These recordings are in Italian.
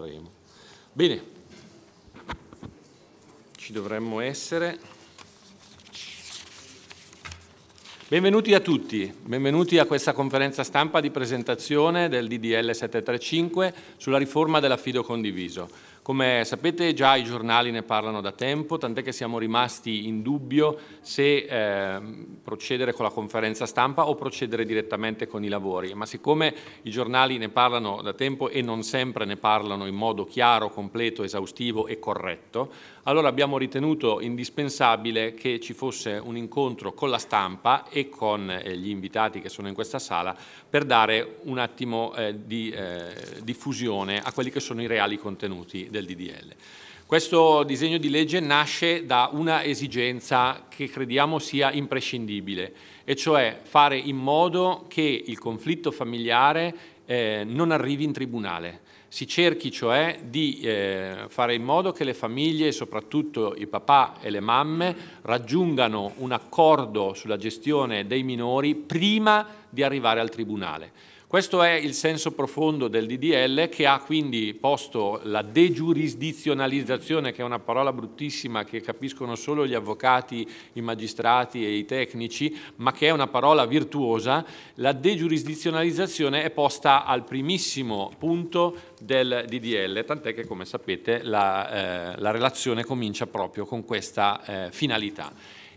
faremo. Bene, ci dovremmo essere. Benvenuti a tutti, benvenuti a questa conferenza stampa di presentazione del DDL 735 sulla riforma dell'affido condiviso. Come sapete già i giornali ne parlano da tempo, tant'è che siamo rimasti in dubbio se eh, procedere con la conferenza stampa o procedere direttamente con i lavori, ma siccome i giornali ne parlano da tempo e non sempre ne parlano in modo chiaro, completo, esaustivo e corretto, allora abbiamo ritenuto indispensabile che ci fosse un incontro con la stampa e con eh, gli invitati che sono in questa sala per dare un attimo eh, di eh, diffusione a quelli che sono i reali contenuti del DDL. Questo disegno di legge nasce da una esigenza che crediamo sia imprescindibile, e cioè fare in modo che il conflitto familiare eh, non arrivi in tribunale, si cerchi cioè di eh, fare in modo che le famiglie, soprattutto i papà e le mamme, raggiungano un accordo sulla gestione dei minori prima di arrivare al tribunale. Questo è il senso profondo del DDL che ha quindi posto la degiurisdizionalizzazione, che è una parola bruttissima che capiscono solo gli avvocati, i magistrati e i tecnici, ma che è una parola virtuosa, la degiurisdizionalizzazione è posta al primissimo punto del DDL, tant'è che come sapete la, eh, la relazione comincia proprio con questa eh, finalità.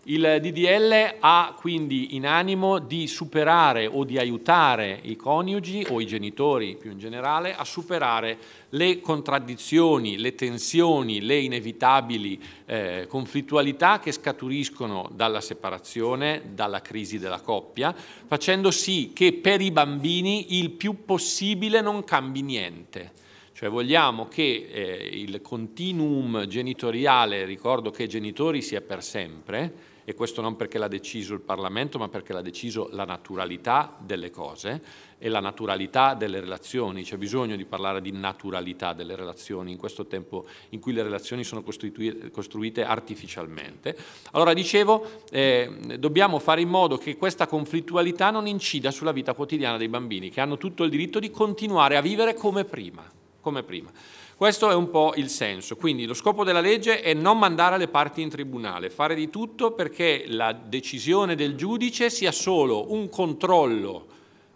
Il DDL ha quindi in animo di superare o di aiutare i coniugi o i genitori più in generale a superare le contraddizioni, le tensioni, le inevitabili eh, conflittualità che scaturiscono dalla separazione, dalla crisi della coppia, facendo sì che per i bambini il più possibile non cambi niente. Cioè vogliamo che eh, il continuum genitoriale, ricordo che genitori sia per sempre, e questo non perché l'ha deciso il Parlamento, ma perché l'ha deciso la naturalità delle cose e la naturalità delle relazioni. C'è bisogno di parlare di naturalità delle relazioni in questo tempo in cui le relazioni sono costruite artificialmente. Allora, dicevo, eh, dobbiamo fare in modo che questa conflittualità non incida sulla vita quotidiana dei bambini, che hanno tutto il diritto di continuare a vivere come prima. Come prima. Questo è un po' il senso, quindi lo scopo della legge è non mandare le parti in tribunale, fare di tutto perché la decisione del giudice sia solo un controllo,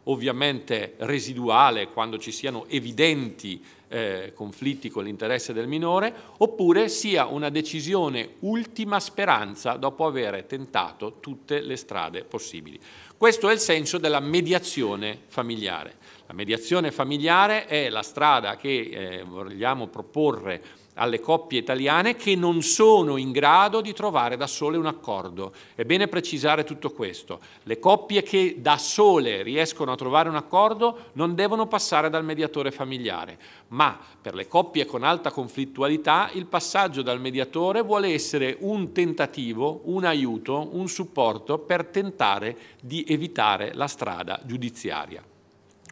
ovviamente residuale, quando ci siano evidenti eh, conflitti con l'interesse del minore, oppure sia una decisione ultima speranza dopo aver tentato tutte le strade possibili. Questo è il senso della mediazione familiare. La mediazione familiare è la strada che eh, vogliamo proporre alle coppie italiane che non sono in grado di trovare da sole un accordo. È bene precisare tutto questo. Le coppie che da sole riescono a trovare un accordo non devono passare dal mediatore familiare, ma per le coppie con alta conflittualità il passaggio dal mediatore vuole essere un tentativo, un aiuto, un supporto per tentare di evitare la strada giudiziaria.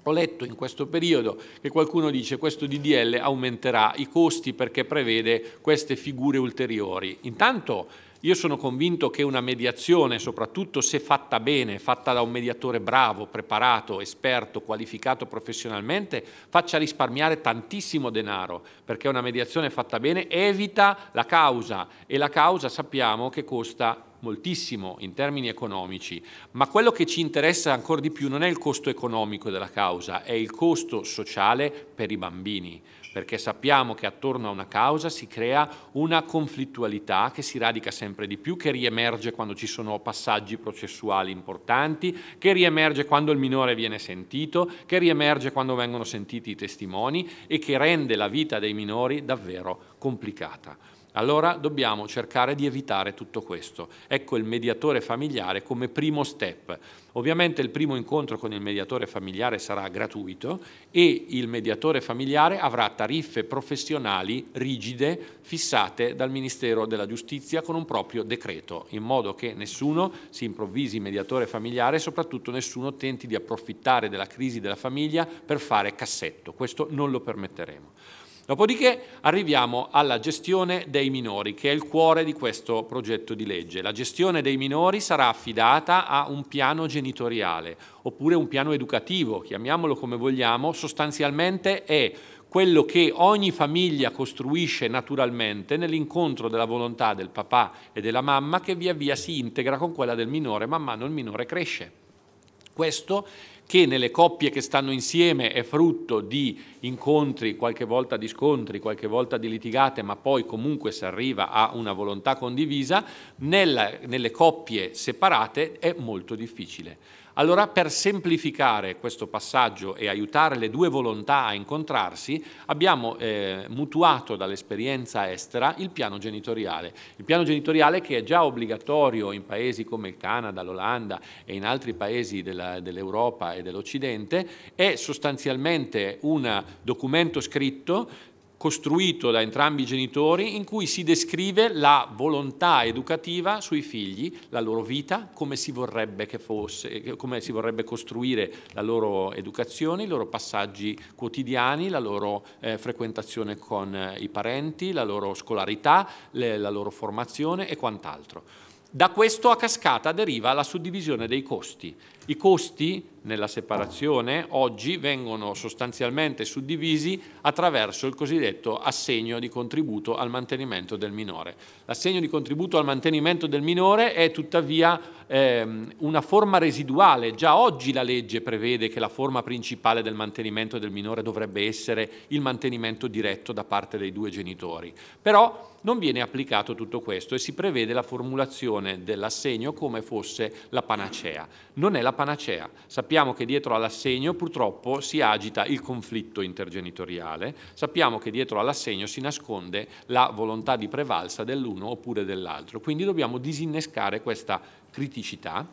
Ho letto in questo periodo che qualcuno dice che questo DDL aumenterà i costi perché prevede queste figure ulteriori. Intanto io sono convinto che una mediazione, soprattutto se fatta bene, fatta da un mediatore bravo, preparato, esperto, qualificato professionalmente, faccia risparmiare tantissimo denaro, perché una mediazione fatta bene evita la causa e la causa sappiamo che costa moltissimo in termini economici, ma quello che ci interessa ancora di più non è il costo economico della causa, è il costo sociale per i bambini perché sappiamo che attorno a una causa si crea una conflittualità che si radica sempre di più, che riemerge quando ci sono passaggi processuali importanti, che riemerge quando il minore viene sentito, che riemerge quando vengono sentiti i testimoni e che rende la vita dei minori davvero complicata. Allora dobbiamo cercare di evitare tutto questo. Ecco il mediatore familiare come primo step. Ovviamente il primo incontro con il mediatore familiare sarà gratuito e il mediatore familiare avrà tariffe professionali rigide fissate dal Ministero della Giustizia con un proprio decreto, in modo che nessuno si improvvisi mediatore familiare e soprattutto nessuno tenti di approfittare della crisi della famiglia per fare cassetto. Questo non lo permetteremo. Dopodiché arriviamo alla gestione dei minori, che è il cuore di questo progetto di legge. La gestione dei minori sarà affidata a un piano genitoriale, oppure un piano educativo, chiamiamolo come vogliamo, sostanzialmente è quello che ogni famiglia costruisce naturalmente nell'incontro della volontà del papà e della mamma che via via si integra con quella del minore man mano il minore cresce. Questo che nelle coppie che stanno insieme è frutto di incontri, qualche volta di scontri, qualche volta di litigate, ma poi comunque si arriva a una volontà condivisa, nella, nelle coppie separate è molto difficile. Allora per semplificare questo passaggio e aiutare le due volontà a incontrarsi abbiamo eh, mutuato dall'esperienza estera il piano genitoriale. Il piano genitoriale che è già obbligatorio in paesi come il Canada, l'Olanda e in altri paesi dell'Europa e dell'Occidente è sostanzialmente un documento scritto costruito da entrambi i genitori in cui si descrive la volontà educativa sui figli, la loro vita, come si vorrebbe che fosse, eh, come si vorrebbe costruire la loro educazione, i loro passaggi quotidiani, la loro eh, frequentazione con eh, i parenti, la loro scolarità, le, la loro formazione e quant'altro. Da questo a cascata deriva la suddivisione dei costi. I costi nella separazione oggi vengono sostanzialmente suddivisi attraverso il cosiddetto assegno di contributo al mantenimento del minore. L'assegno di contributo al mantenimento del minore è tuttavia ehm, una forma residuale, già oggi la legge prevede che la forma principale del mantenimento del minore dovrebbe essere il mantenimento diretto da parte dei due genitori, però non viene applicato tutto questo e si prevede la formulazione dell'assegno come fosse la panacea. Non è la panacea, sappiamo sappiamo che dietro all'assegno purtroppo si agita il conflitto intergenitoriale, sappiamo che dietro all'assegno si nasconde la volontà di prevalsa dell'uno oppure dell'altro, quindi dobbiamo disinnescare questa criticità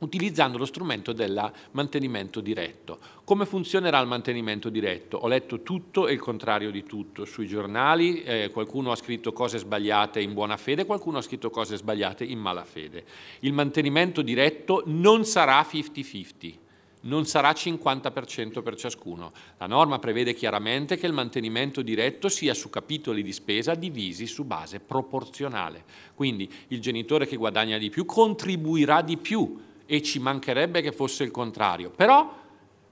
utilizzando lo strumento del mantenimento diretto. Come funzionerà il mantenimento diretto? Ho letto tutto e il contrario di tutto sui giornali, eh, qualcuno ha scritto cose sbagliate in buona fede, qualcuno ha scritto cose sbagliate in mala fede. Il mantenimento diretto non sarà 50-50 non sarà 50% per ciascuno. La norma prevede chiaramente che il mantenimento diretto sia su capitoli di spesa divisi su base proporzionale. Quindi il genitore che guadagna di più contribuirà di più e ci mancherebbe che fosse il contrario. Però,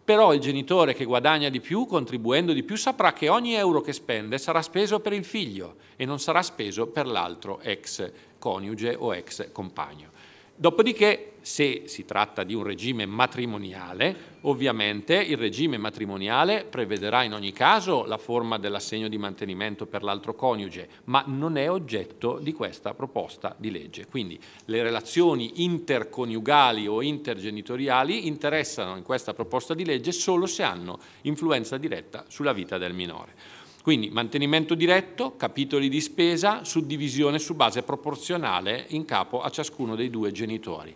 però il genitore che guadagna di più, contribuendo di più, saprà che ogni euro che spende sarà speso per il figlio e non sarà speso per l'altro ex coniuge o ex compagno. Dopodiché se si tratta di un regime matrimoniale, ovviamente il regime matrimoniale prevederà in ogni caso la forma dell'assegno di mantenimento per l'altro coniuge, ma non è oggetto di questa proposta di legge. Quindi le relazioni interconiugali o intergenitoriali interessano in questa proposta di legge solo se hanno influenza diretta sulla vita del minore. Quindi mantenimento diretto, capitoli di spesa, suddivisione su base proporzionale in capo a ciascuno dei due genitori.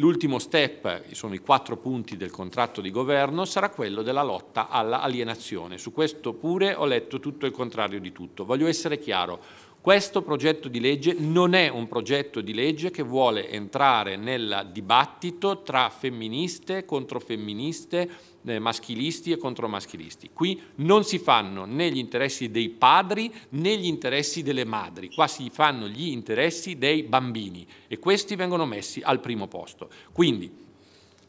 L'ultimo step, sono i quattro punti del contratto di governo, sarà quello della lotta all'alienazione. Su questo pure ho letto tutto il contrario di tutto. Voglio essere chiaro, questo progetto di legge non è un progetto di legge che vuole entrare nel dibattito tra femministe, controfemministe, eh, maschilisti e contromaschilisti. Qui non si fanno né gli interessi dei padri né gli interessi delle madri, qua si fanno gli interessi dei bambini e questi vengono messi al primo posto. Quindi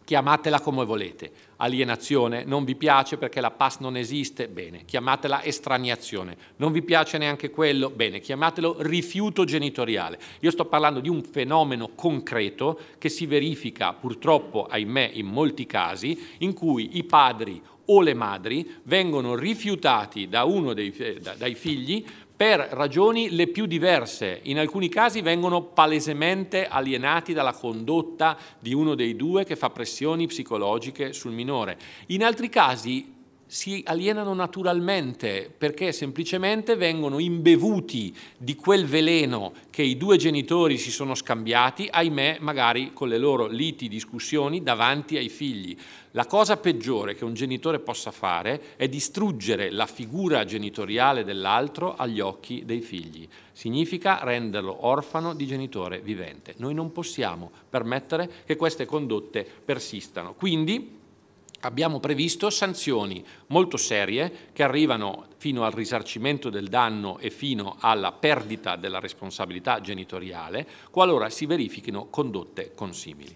chiamatela come volete, alienazione, non vi piace perché la PAS non esiste, bene, chiamatela estraniazione, non vi piace neanche quello, bene, chiamatelo rifiuto genitoriale. Io sto parlando di un fenomeno concreto che si verifica purtroppo, ahimè, in molti casi, in cui i padri o le madri vengono rifiutati da uno dei, eh, dai figli per ragioni le più diverse. In alcuni casi vengono palesemente alienati dalla condotta di uno dei due che fa pressioni psicologiche sul minore. In altri casi si alienano naturalmente perché semplicemente vengono imbevuti di quel veleno che i due genitori si sono scambiati, ahimè magari con le loro liti, discussioni davanti ai figli. La cosa peggiore che un genitore possa fare è distruggere la figura genitoriale dell'altro agli occhi dei figli. Significa renderlo orfano di genitore vivente. Noi non possiamo permettere che queste condotte persistano. Quindi abbiamo previsto sanzioni molto serie che arrivano fino al risarcimento del danno e fino alla perdita della responsabilità genitoriale qualora si verifichino condotte consimili.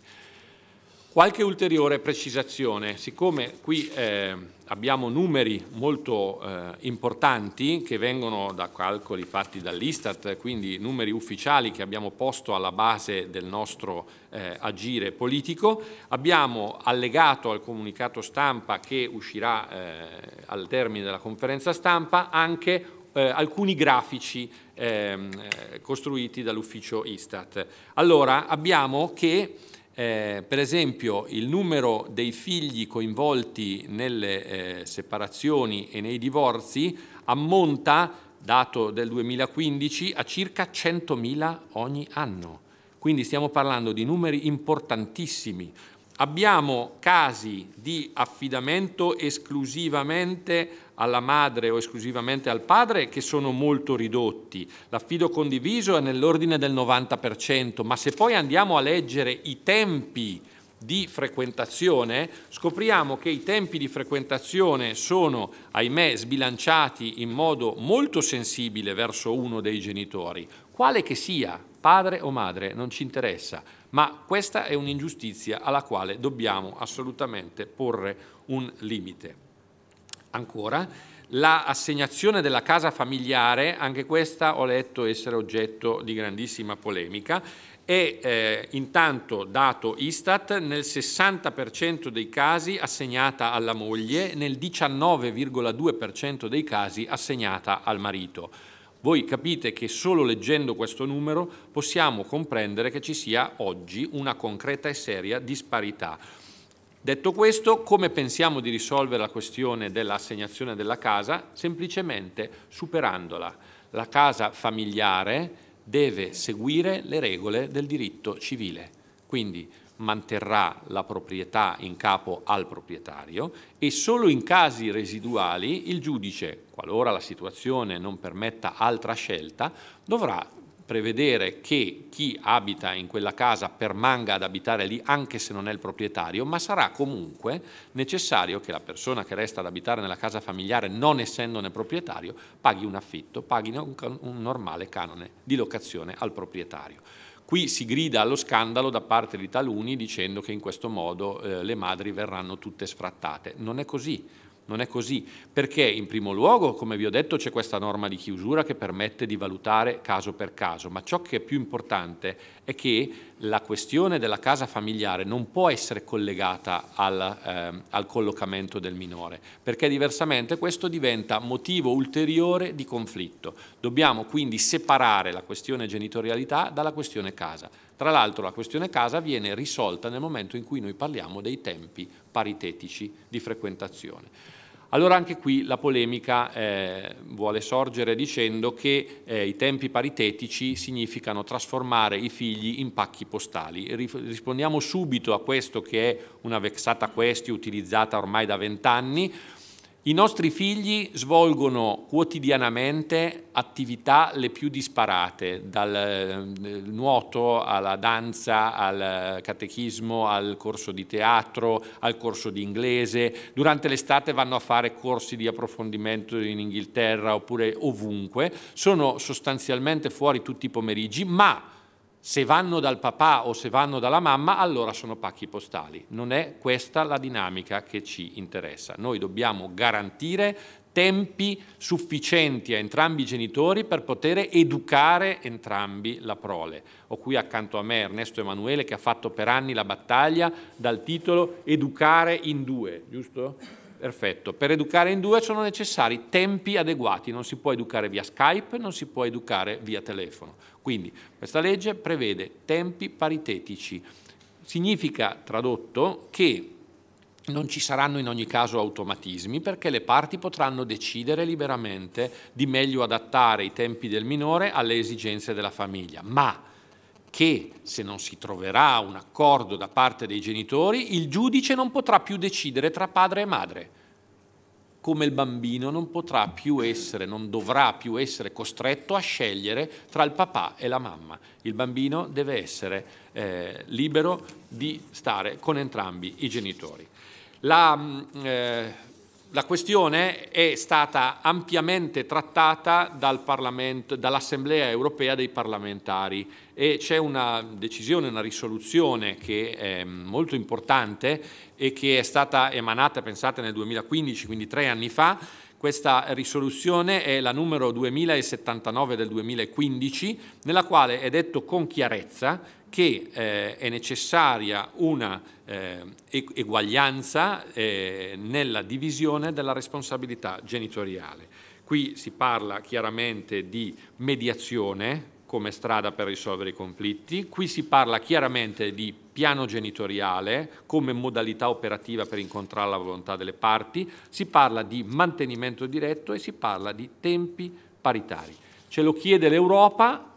Qualche ulteriore precisazione, siccome qui eh, abbiamo numeri molto eh, importanti che vengono da calcoli fatti dall'Istat, quindi numeri ufficiali che abbiamo posto alla base del nostro eh, agire politico. Abbiamo allegato al comunicato stampa che uscirà eh, al termine della conferenza stampa anche eh, alcuni grafici ehm, eh, costruiti dall'ufficio Istat. Allora abbiamo che eh, per esempio il numero dei figli coinvolti nelle eh, separazioni e nei divorzi ammonta, dato del 2015, a circa 100.000 ogni anno. Quindi stiamo parlando di numeri importantissimi. Abbiamo casi di affidamento esclusivamente alla madre o esclusivamente al padre che sono molto ridotti. L'affido condiviso è nell'ordine del 90%, ma se poi andiamo a leggere i tempi di frequentazione, scopriamo che i tempi di frequentazione sono, ahimè, sbilanciati in modo molto sensibile verso uno dei genitori, quale che sia, padre o madre, non ci interessa, ma questa è un'ingiustizia alla quale dobbiamo assolutamente porre un limite. Ancora, l'assegnazione della casa familiare, anche questa ho letto essere oggetto di grandissima polemica, è eh, intanto dato Istat nel 60% dei casi assegnata alla moglie, nel 19,2% dei casi assegnata al marito. Voi capite che solo leggendo questo numero possiamo comprendere che ci sia oggi una concreta e seria disparità. Detto questo, come pensiamo di risolvere la questione dell'assegnazione della casa? Semplicemente superandola. La casa familiare deve seguire le regole del diritto civile. Quindi manterrà la proprietà in capo al proprietario e solo in casi residuali il giudice, qualora la situazione non permetta altra scelta, dovrà prevedere che chi abita in quella casa permanga ad abitare lì anche se non è il proprietario, ma sarà comunque necessario che la persona che resta ad abitare nella casa familiare, non essendone proprietario, paghi un affitto, paghi un normale canone di locazione al proprietario. Qui si grida allo scandalo da parte di taluni dicendo che in questo modo eh, le madri verranno tutte sfrattate. Non è così. Non è così, perché in primo luogo, come vi ho detto, c'è questa norma di chiusura che permette di valutare caso per caso, ma ciò che è più importante è che la questione della casa familiare non può essere collegata al, eh, al collocamento del minore, perché diversamente questo diventa motivo ulteriore di conflitto. Dobbiamo quindi separare la questione genitorialità dalla questione casa. Tra l'altro la questione casa viene risolta nel momento in cui noi parliamo dei tempi paritetici di frequentazione. Allora anche qui la polemica eh, vuole sorgere dicendo che eh, i tempi paritetici significano trasformare i figli in pacchi postali. Rispondiamo subito a questo che è una vexata questi utilizzata ormai da vent'anni, i nostri figli svolgono quotidianamente attività le più disparate, dal eh, nuoto alla danza, al catechismo, al corso di teatro, al corso di inglese. Durante l'estate vanno a fare corsi di approfondimento in Inghilterra oppure ovunque. Sono sostanzialmente fuori tutti i pomeriggi, ma se vanno dal papà o se vanno dalla mamma, allora sono pacchi postali. Non è questa la dinamica che ci interessa. Noi dobbiamo garantire tempi sufficienti a entrambi i genitori per poter educare entrambi la prole. Ho qui accanto a me Ernesto Emanuele che ha fatto per anni la battaglia dal titolo Educare in due, giusto? Perfetto. Per educare in due sono necessari tempi adeguati, non si può educare via Skype, non si può educare via telefono. Quindi questa legge prevede tempi paritetici. Significa, tradotto, che non ci saranno in ogni caso automatismi perché le parti potranno decidere liberamente di meglio adattare i tempi del minore alle esigenze della famiglia, ma che se non si troverà un accordo da parte dei genitori, il giudice non potrà più decidere tra padre e madre come il bambino non potrà più essere, non dovrà più essere costretto a scegliere tra il papà e la mamma. Il bambino deve essere eh, libero di stare con entrambi i genitori. La, mm, eh, la questione è stata ampiamente trattata dal dall'Assemblea europea dei parlamentari e c'è una decisione, una risoluzione che è ehm, molto importante e che è stata emanata, pensate, nel 2015, quindi tre anni fa, questa risoluzione è la numero 2079 del 2015, nella quale è detto con chiarezza che eh, è necessaria una eh, eguaglianza eh, nella divisione della responsabilità genitoriale. Qui si parla chiaramente di mediazione, come strada per risolvere i conflitti. Qui si parla chiaramente di piano genitoriale come modalità operativa per incontrare la volontà delle parti, si parla di mantenimento diretto e si parla di tempi paritari. Ce lo chiede l'Europa,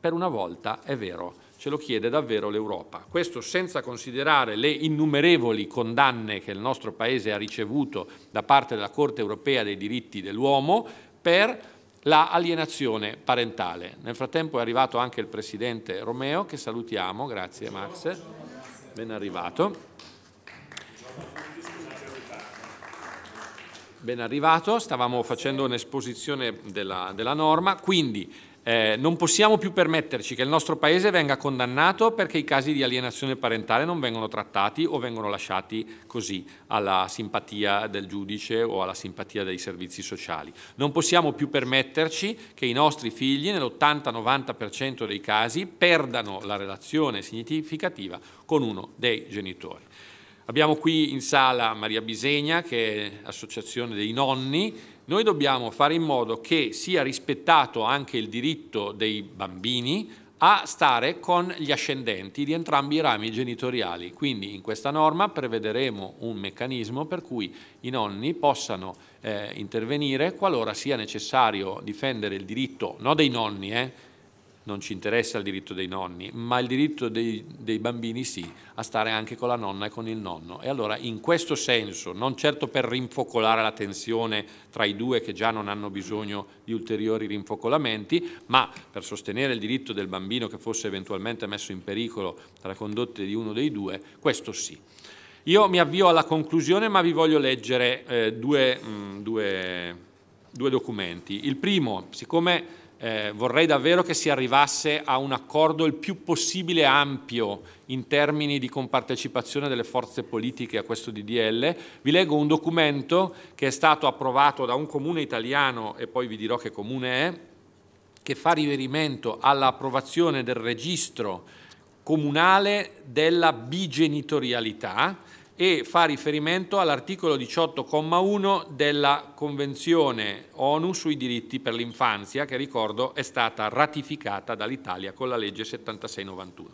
per una volta è vero, ce lo chiede davvero l'Europa. Questo senza considerare le innumerevoli condanne che il nostro Paese ha ricevuto da parte della Corte europea dei diritti dell'uomo per la alienazione parentale. Nel frattempo è arrivato anche il Presidente Romeo, che salutiamo, grazie Max, ben arrivato. Ben arrivato, stavamo facendo un'esposizione della, della norma, quindi eh, non possiamo più permetterci che il nostro Paese venga condannato perché i casi di alienazione parentale non vengono trattati o vengono lasciati così alla simpatia del giudice o alla simpatia dei servizi sociali. Non possiamo più permetterci che i nostri figli nell'80-90% dei casi perdano la relazione significativa con uno dei genitori. Abbiamo qui in sala Maria Bisegna che è l'associazione dei nonni noi dobbiamo fare in modo che sia rispettato anche il diritto dei bambini a stare con gli ascendenti di entrambi i rami genitoriali. Quindi in questa norma prevederemo un meccanismo per cui i nonni possano eh, intervenire qualora sia necessario difendere il diritto, non dei nonni, eh, non ci interessa il diritto dei nonni, ma il diritto dei, dei, bambini sì, a stare anche con la nonna e con il nonno. E allora in questo senso, non certo per rinfocolare la tensione tra i due che già non hanno bisogno di ulteriori rinfocolamenti, ma per sostenere il diritto del bambino che fosse eventualmente messo in pericolo dalle condotte di uno dei due, questo sì. Io mi avvio alla conclusione, ma vi voglio leggere eh, due, mh, mm, due, due documenti. Il primo, siccome eh, vorrei davvero che si arrivasse a un accordo il più possibile ampio in termini di compartecipazione delle forze politiche a questo DDL. Vi leggo un documento che è stato approvato da un comune italiano e poi vi dirò che comune è, che fa riferimento all'approvazione del registro comunale della bigenitorialità e fa riferimento all'articolo 18,1 della Convenzione ONU sui diritti per l'infanzia, che ricordo è stata ratificata dall'Italia con la legge 7691.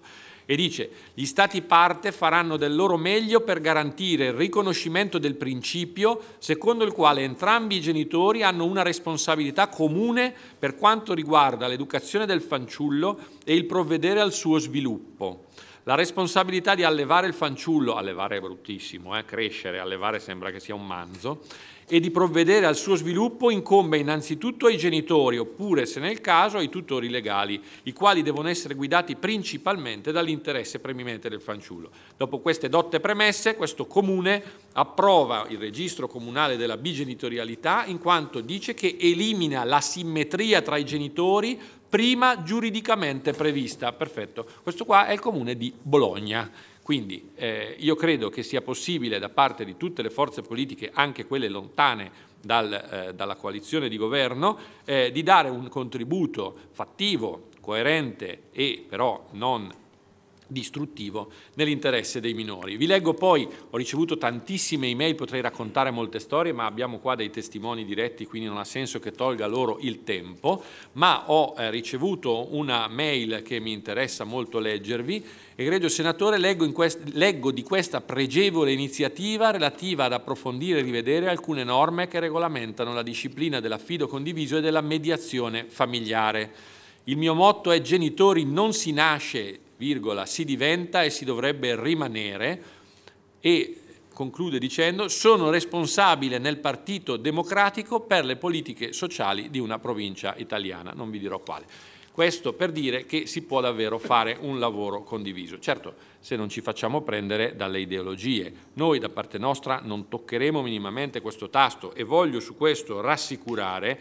E dice, gli Stati parte faranno del loro meglio per garantire il riconoscimento del principio secondo il quale entrambi i genitori hanno una responsabilità comune per quanto riguarda l'educazione del fanciullo e il provvedere al suo sviluppo la responsabilità di allevare il fanciullo, allevare è bruttissimo, eh, crescere, allevare sembra che sia un manzo, e di provvedere al suo sviluppo incombe innanzitutto ai genitori, oppure se nel caso ai tutori legali, i quali devono essere guidati principalmente dall'interesse preminente del fanciullo. Dopo queste dotte premesse, questo comune approva il registro comunale della bigenitorialità in quanto dice che elimina la simmetria tra i genitori prima giuridicamente prevista. Perfetto. Questo qua è il comune di Bologna. Quindi eh, io credo che sia possibile da parte di tutte le forze politiche, anche quelle lontane dal, eh, dalla coalizione di governo, eh, di dare un contributo fattivo, coerente e però non distruttivo nell'interesse dei minori. Vi leggo poi, ho ricevuto tantissime email, potrei raccontare molte storie, ma abbiamo qua dei testimoni diretti, quindi non ha senso che tolga loro il tempo, ma ho eh, ricevuto una mail che mi interessa molto leggervi. Egregio Senatore, leggo, leggo di questa pregevole iniziativa relativa ad approfondire e rivedere alcune norme che regolamentano la disciplina dell'affido condiviso e della mediazione familiare. Il mio motto è genitori non si nasce virgola, si diventa e si dovrebbe rimanere e conclude dicendo sono responsabile nel Partito Democratico per le politiche sociali di una provincia italiana, non vi dirò quale. Questo per dire che si può davvero fare un lavoro condiviso. Certo, se non ci facciamo prendere dalle ideologie. Noi da parte nostra non toccheremo minimamente questo tasto e voglio su questo rassicurare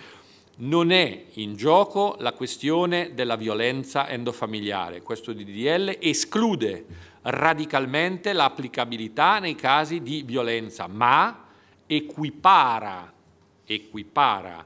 non è in gioco la questione della violenza endofamiliare. Questo DDL esclude radicalmente l'applicabilità nei casi di violenza, ma equipara, equipara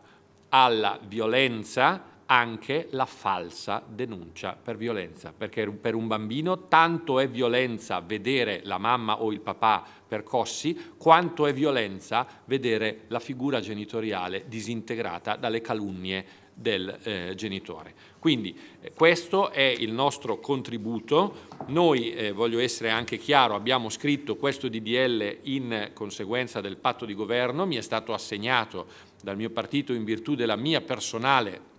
alla violenza anche la falsa denuncia per violenza, perché per un bambino tanto è violenza vedere la mamma o il papà percossi, quanto è violenza vedere la figura genitoriale disintegrata dalle calunnie del eh, genitore. Quindi eh, questo è il nostro contributo, noi eh, voglio essere anche chiaro, abbiamo scritto questo DDL in conseguenza del patto di governo, mi è stato assegnato dal mio partito in virtù della mia personale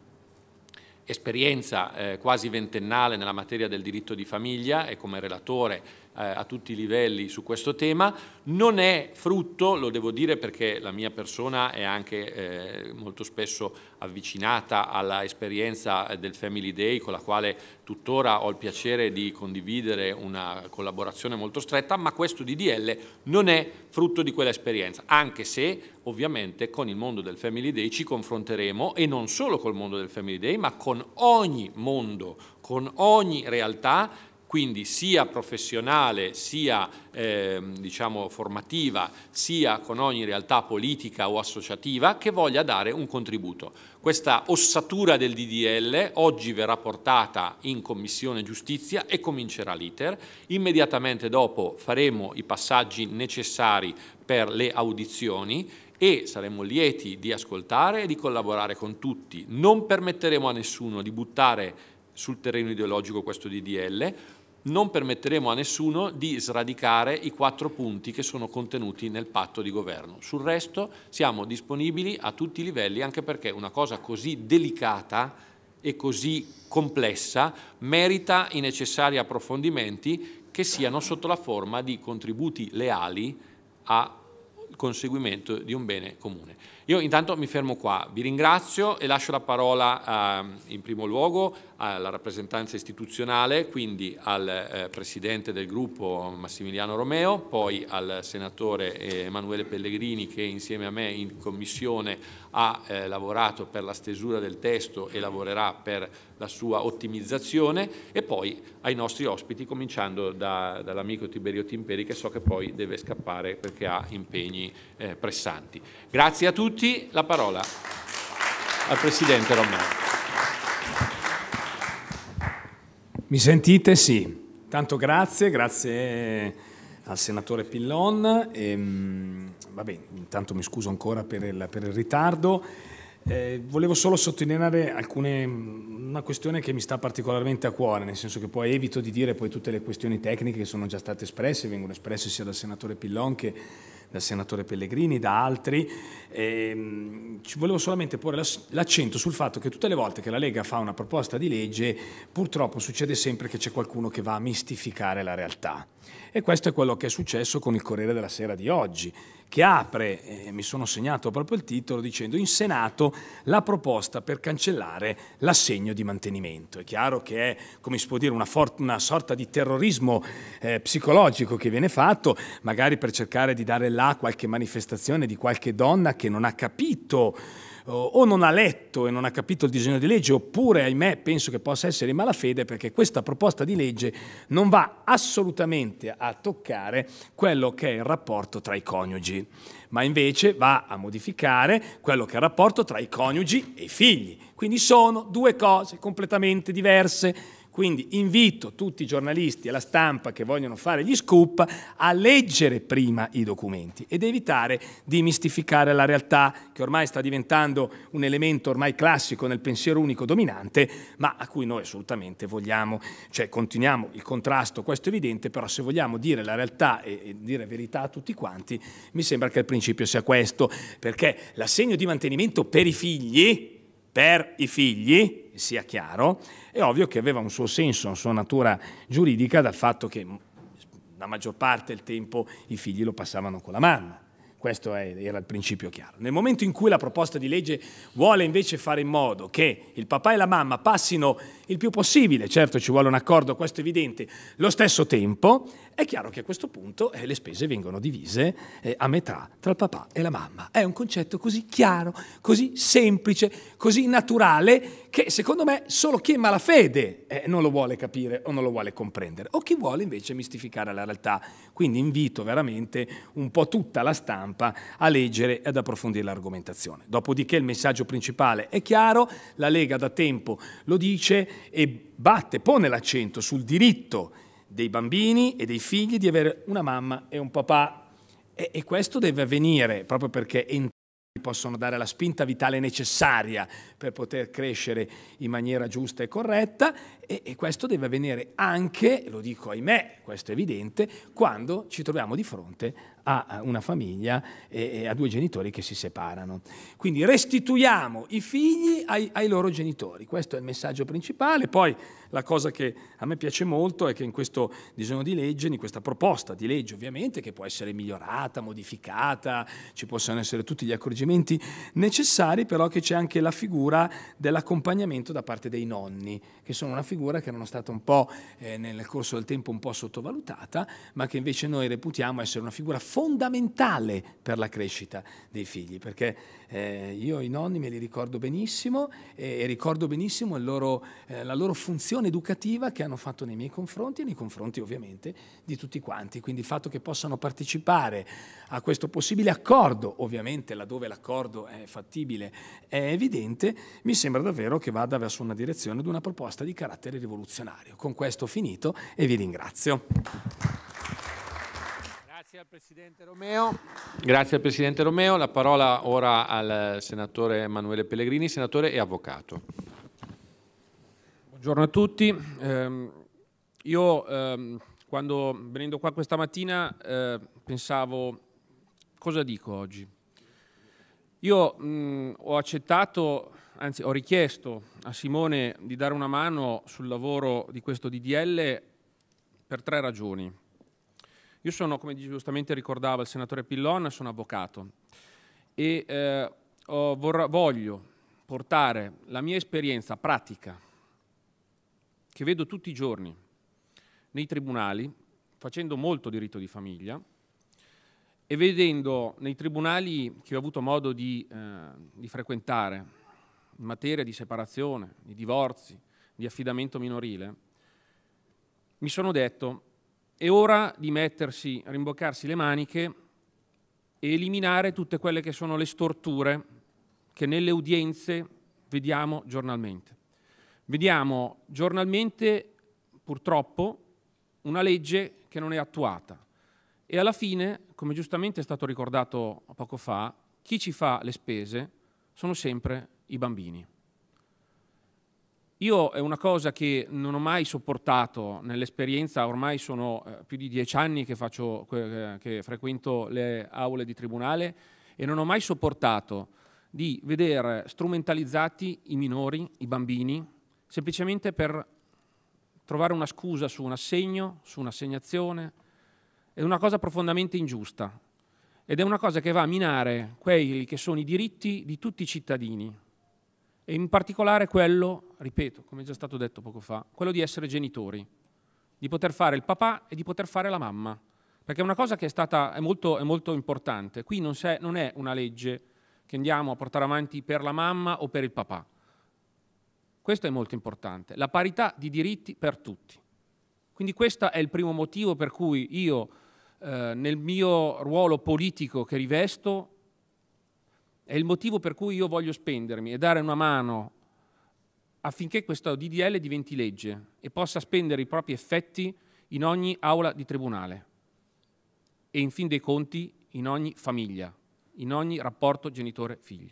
esperienza eh, quasi ventennale nella materia del diritto di famiglia e come relatore eh, a tutti i livelli su questo tema, non è frutto, lo devo dire perché la mia persona è anche eh, molto spesso avvicinata alla esperienza eh, del Family Day con la quale tuttora ho il piacere di condividere una collaborazione molto stretta, ma questo DDL non è frutto di quell'esperienza, anche se ovviamente con il mondo del Family Day ci confronteremo e non solo col mondo del Family Day, ma con ogni mondo, con ogni realtà quindi sia professionale, sia eh, diciamo, formativa, sia con ogni realtà politica o associativa che voglia dare un contributo. Questa ossatura del DDL oggi verrà portata in Commissione Giustizia e comincerà l'iter. Immediatamente dopo faremo i passaggi necessari per le audizioni e saremo lieti di ascoltare e di collaborare con tutti. Non permetteremo a nessuno di buttare sul terreno ideologico questo DDL, non permetteremo a nessuno di sradicare i quattro punti che sono contenuti nel patto di governo. Sul resto siamo disponibili a tutti i livelli anche perché una cosa così delicata e così complessa merita i necessari approfondimenti che siano sotto la forma di contributi leali al conseguimento di un bene comune. Io intanto mi fermo qua, vi ringrazio e lascio la parola eh, in primo luogo alla rappresentanza istituzionale, quindi al eh, Presidente del gruppo Massimiliano Romeo, poi al Senatore eh, Emanuele Pellegrini che insieme a me in Commissione ha eh, lavorato per la stesura del testo e lavorerà per la sua ottimizzazione e poi ai nostri ospiti, cominciando da, dall'amico Tiberio Timperi che so che poi deve scappare perché ha impegni eh, pressanti. Grazie a tutti, la parola al Presidente Romeo. Mi sentite? Sì. Tanto grazie, grazie eh, al senatore Pillon. E, ehm, vabbè, intanto mi scuso ancora per il, per il ritardo. Eh, volevo solo sottolineare alcune, una questione che mi sta particolarmente a cuore, nel senso che poi evito di dire poi tutte le questioni tecniche che sono già state espresse, vengono espresse sia dal senatore Pillon che dal senatore Pellegrini, da altri. E, ehm, volevo solamente porre l'accento sul fatto che tutte le volte che la Lega fa una proposta di legge, purtroppo succede sempre che c'è qualcuno che va a mistificare la realtà. E questo è quello che è successo con il Corriere della Sera di oggi, che apre, eh, mi sono segnato proprio il titolo, dicendo in Senato la proposta per cancellare l'assegno di mantenimento. È chiaro che è, come si può dire, una, una sorta di terrorismo eh, psicologico che viene fatto, magari per cercare di dare la là qualche manifestazione di qualche donna che non ha capito o non ha letto e non ha capito il disegno di legge, oppure, ahimè, penso che possa essere in malafede perché questa proposta di legge non va assolutamente a toccare quello che è il rapporto tra i coniugi, ma invece va a modificare quello che è il rapporto tra i coniugi e i figli. Quindi sono due cose completamente diverse quindi invito tutti i giornalisti e la stampa che vogliono fare gli scoop a leggere prima i documenti ed evitare di mistificare la realtà che ormai sta diventando un elemento ormai classico nel pensiero unico dominante, ma a cui noi assolutamente vogliamo, cioè continuiamo il contrasto, questo è evidente, però se vogliamo dire la realtà e, dire verità a tutti quanti, mi sembra che il principio sia questo, perché l'assegno di mantenimento per i figli, per i figli, sia chiaro, è ovvio che aveva un suo senso, una sua natura giuridica dal fatto che la maggior parte del tempo i figli lo passavano con la mamma. Questo era il principio chiaro. Nel momento in cui la proposta di legge vuole invece fare in modo che il papà e la mamma passino il più possibile, certo ci vuole un accordo, questo è evidente, lo stesso tempo, è chiaro che a questo punto eh, le spese vengono divise eh, a metà tra il papà e la mamma. È un concetto così chiaro, così semplice, così naturale, che secondo me solo chi è malafede eh, non lo vuole capire o non lo vuole comprendere, o chi vuole invece mistificare la realtà. Quindi invito veramente un po' tutta la stampa a leggere e ad approfondire l'argomentazione. Dopodiché il messaggio principale è chiaro, la Lega da tempo lo dice e batte, pone l'accento sul diritto dei bambini e dei figli di avere una mamma e un papà. E, e questo deve avvenire proprio perché entrambi possono dare la spinta vitale necessaria per poter crescere in maniera giusta e corretta e, e, questo deve avvenire anche, lo dico ahimè, questo è evidente, quando ci troviamo di fronte a una famiglia e, a due genitori che si separano. Quindi restituiamo i figli ai, ai, loro genitori, questo è il messaggio principale. Poi la cosa che a me piace molto è che in questo disegno di legge, in questa proposta di legge ovviamente, che può essere migliorata, modificata, ci possono essere tutti gli accorgimenti necessari, però che c'è anche la figura dell'accompagnamento da parte dei nonni, che sono una figura figura che erano state un po' eh, nel corso del tempo un po' sottovalutata, ma che invece noi reputiamo essere una figura fondamentale per la crescita dei figli, perché eh, io i nonni me li ricordo benissimo e, e ricordo benissimo loro, eh, la loro funzione educativa che hanno fatto nei miei confronti e nei confronti ovviamente di tutti quanti, quindi il fatto che possano partecipare a questo possibile accordo, ovviamente laddove l'accordo è fattibile è evidente, mi sembra davvero che vada verso una direzione di una proposta di carattere carattere rivoluzionario. Con questo ho finito e vi ringrazio. Grazie al Presidente Romeo. Grazie al Presidente Romeo. La parola ora al Senatore Emanuele Pellegrini, senatore e avvocato. Buongiorno a tutti. Eh, io eh, quando venendo qua questa mattina eh, pensavo cosa dico oggi? Io mh, ho accettato anzi ho richiesto a Simone di dare una mano sul lavoro di questo DDL per tre ragioni. Io sono, come giustamente ricordava il senatore Pillon, sono avvocato e eh, voglio portare la mia esperienza pratica, che vedo tutti i giorni nei tribunali, facendo molto diritto di famiglia, e vedendo nei tribunali che ho avuto modo di, eh, di frequentare in materia di separazione, di divorzi, di affidamento minorile, mi sono detto è ora di mettersi, rimboccarsi le maniche e eliminare tutte quelle che sono le storture che nelle udienze vediamo giornalmente. Vediamo giornalmente, purtroppo, una legge che non è attuata. E alla fine, come giustamente è stato ricordato poco fa, chi ci fa le spese sono sempre i bambini. Io è una cosa che non ho mai sopportato nell'esperienza, ormai sono eh, più di dieci anni che, faccio, eh, che frequento le aule di tribunale e non ho mai sopportato di vedere strumentalizzati i minori, i bambini, semplicemente per trovare una scusa su un assegno, su un'assegnazione. È una cosa profondamente ingiusta ed è una cosa che va a minare quelli che sono i diritti di tutti i cittadini, e in particolare quello, ripeto, come è già stato detto poco fa, quello di essere genitori, di poter fare il papà e di poter fare la mamma, perché è una cosa che è stata è molto, è molto importante. Qui non, non è una legge che andiamo a portare avanti per la mamma o per il papà. Questo è molto importante, la parità di diritti per tutti. Quindi questo è il primo motivo per cui io eh, nel mio ruolo politico che rivesto è il motivo per cui io voglio spendermi e dare una mano affinché questo DDL diventi legge e possa spendere i propri effetti in ogni aula di tribunale e in fin dei conti in ogni famiglia, in ogni rapporto genitore-figli.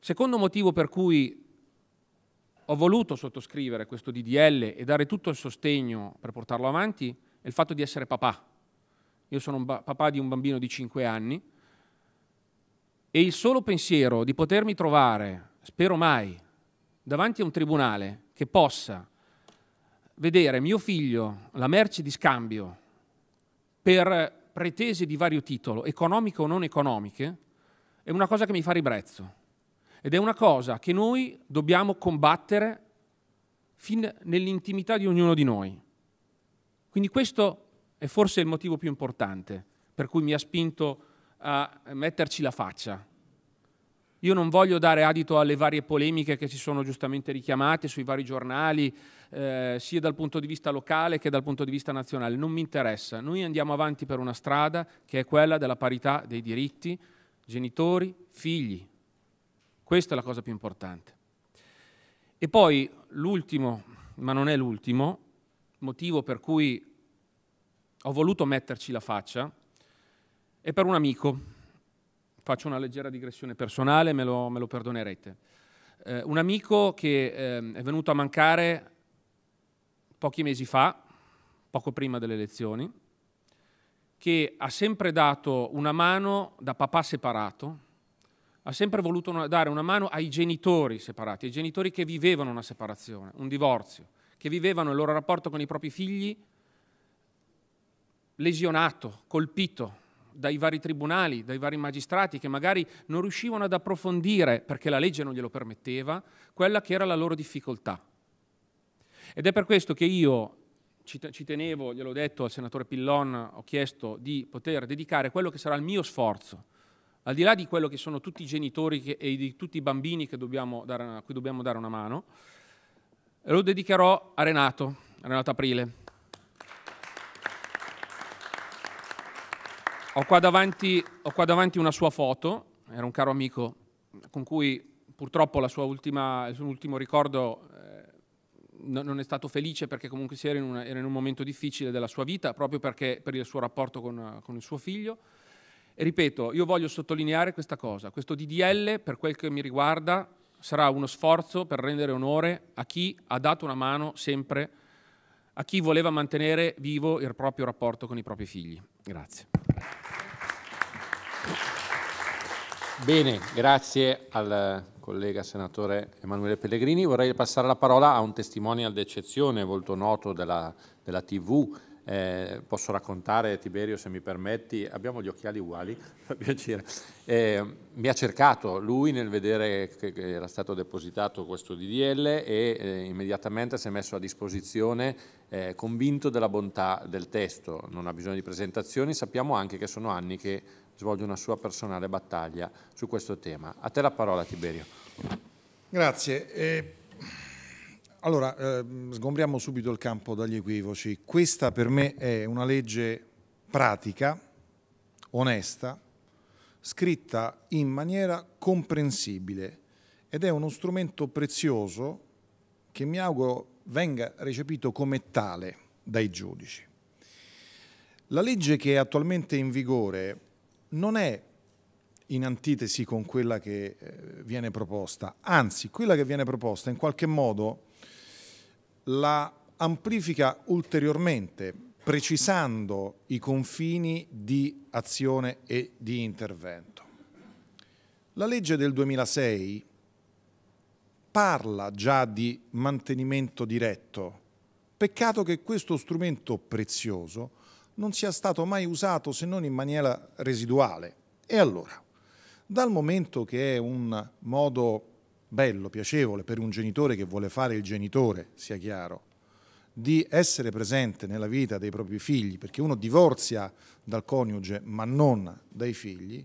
Secondo motivo per cui ho voluto sottoscrivere questo DDL e dare tutto il sostegno per portarlo avanti è il fatto di essere papà. Io sono papà di un bambino di 5 anni e il solo pensiero di potermi trovare, spero mai, davanti a un tribunale che possa vedere mio figlio la merce di scambio per pretese di vario titolo, economiche o non economiche, è una cosa che mi fa ribrezzo. Ed è una cosa che noi dobbiamo combattere fin nell'intimità di ognuno di noi. Quindi questo è forse il motivo più importante per cui mi ha spinto a a metterci la faccia. Io non voglio dare adito alle varie polemiche che si sono giustamente richiamate sui vari giornali, eh, sia dal punto di vista locale che dal punto di vista nazionale. Non mi interessa. Noi andiamo avanti per una strada che è quella della parità dei diritti, genitori, figli. Questa è la cosa più importante. E poi l'ultimo, ma non è l'ultimo, motivo per cui ho voluto metterci la faccia e per un amico. Faccio una leggera digressione personale, me lo, me lo perdonerete. Eh, un amico che eh, è venuto a mancare pochi mesi fa, poco prima delle elezioni, che ha sempre dato una mano da papà separato, ha sempre voluto dare una mano ai genitori separati, ai genitori che vivevano una separazione, un divorzio, che vivevano il loro rapporto con i propri figli lesionato, colpito, dai vari tribunali, dai vari magistrati che magari non riuscivano ad approfondire, perché la legge non glielo permetteva, quella che era la loro difficoltà. Ed è per questo che io ci tenevo, glielo ho detto al senatore Pillon, ho chiesto di poter dedicare quello che sarà il mio sforzo, al di là di quello che sono tutti i genitori che, e di tutti i bambini dare, a cui dobbiamo dare una mano, lo dedicherò a Renato, a Renato Aprile, Ho qua, davanti, ho qua davanti una sua foto, era un caro amico con cui purtroppo ultima, il suo ultimo ricordo eh, non è stato felice perché comunque era in, una, era in, un momento difficile della sua vita, proprio perché, per il suo rapporto con, con il suo figlio. E ripeto, io voglio sottolineare questa cosa, questo DDL per quel che mi riguarda sarà uno sforzo per rendere onore a chi ha dato una mano sempre a a chi voleva mantenere vivo il proprio rapporto con i propri figli. Grazie. Bene, grazie al collega senatore Emanuele Pellegrini. Vorrei passare la parola a un testimonial d'eccezione molto noto della, della TV, eh, posso raccontare, Tiberio se mi permetti, abbiamo gli occhiali uguali, fa piacere, eh, mi ha cercato lui nel vedere che, che era stato depositato questo DDL e eh, immediatamente si è messo a disposizione eh, convinto della bontà del testo, non ha bisogno di presentazioni, sappiamo anche che sono anni che svolge una sua personale battaglia su questo tema. A te la parola Tiberio. Grazie. Eh, allora, eh, sgombriamo subito il campo dagli equivoci. Questa per me è una legge pratica, onesta, scritta in maniera comprensibile ed è uno strumento prezioso che mi auguro venga recepito come tale dai giudici. La legge che è attualmente in vigore non è in antitesi con quella che eh, viene proposta, anzi quella che viene proposta in qualche modo la amplifica ulteriormente precisando i confini di azione e di intervento. La legge del 2006 parla già di mantenimento diretto, peccato che questo strumento prezioso non sia stato mai usato se non in maniera residuale. E allora, dal momento che è un modo bello, piacevole per un genitore che vuole fare il genitore, sia chiaro, di essere presente nella vita dei propri figli, perché uno divorzia dal coniuge ma non dai figli,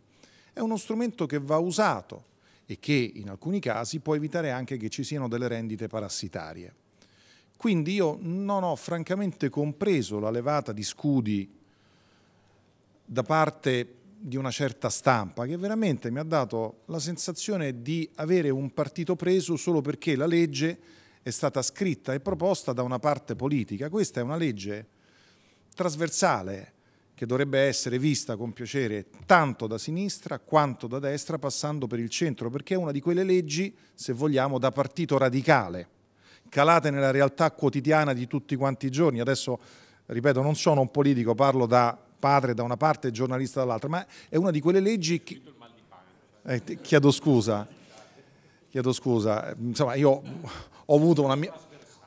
è uno strumento che va usato e che in alcuni casi può evitare anche che ci siano delle rendite parassitarie. Quindi io non ho francamente compreso la levata di scudi da parte di una certa stampa che veramente mi ha dato la sensazione di avere un partito preso solo perché la legge è stata scritta e proposta da una parte politica. Questa è una legge trasversale che dovrebbe essere vista con piacere tanto da sinistra quanto da destra passando per il centro, perché è una di quelle leggi, se vogliamo, da partito radicale, calate nella realtà quotidiana di tutti quanti i giorni. Adesso, ripeto, non sono un politico, parlo da padre da una parte e giornalista dall'altra, ma è una di quelle leggi che... Eh, chiedo scusa, chiedo scusa, insomma io ho avuto una...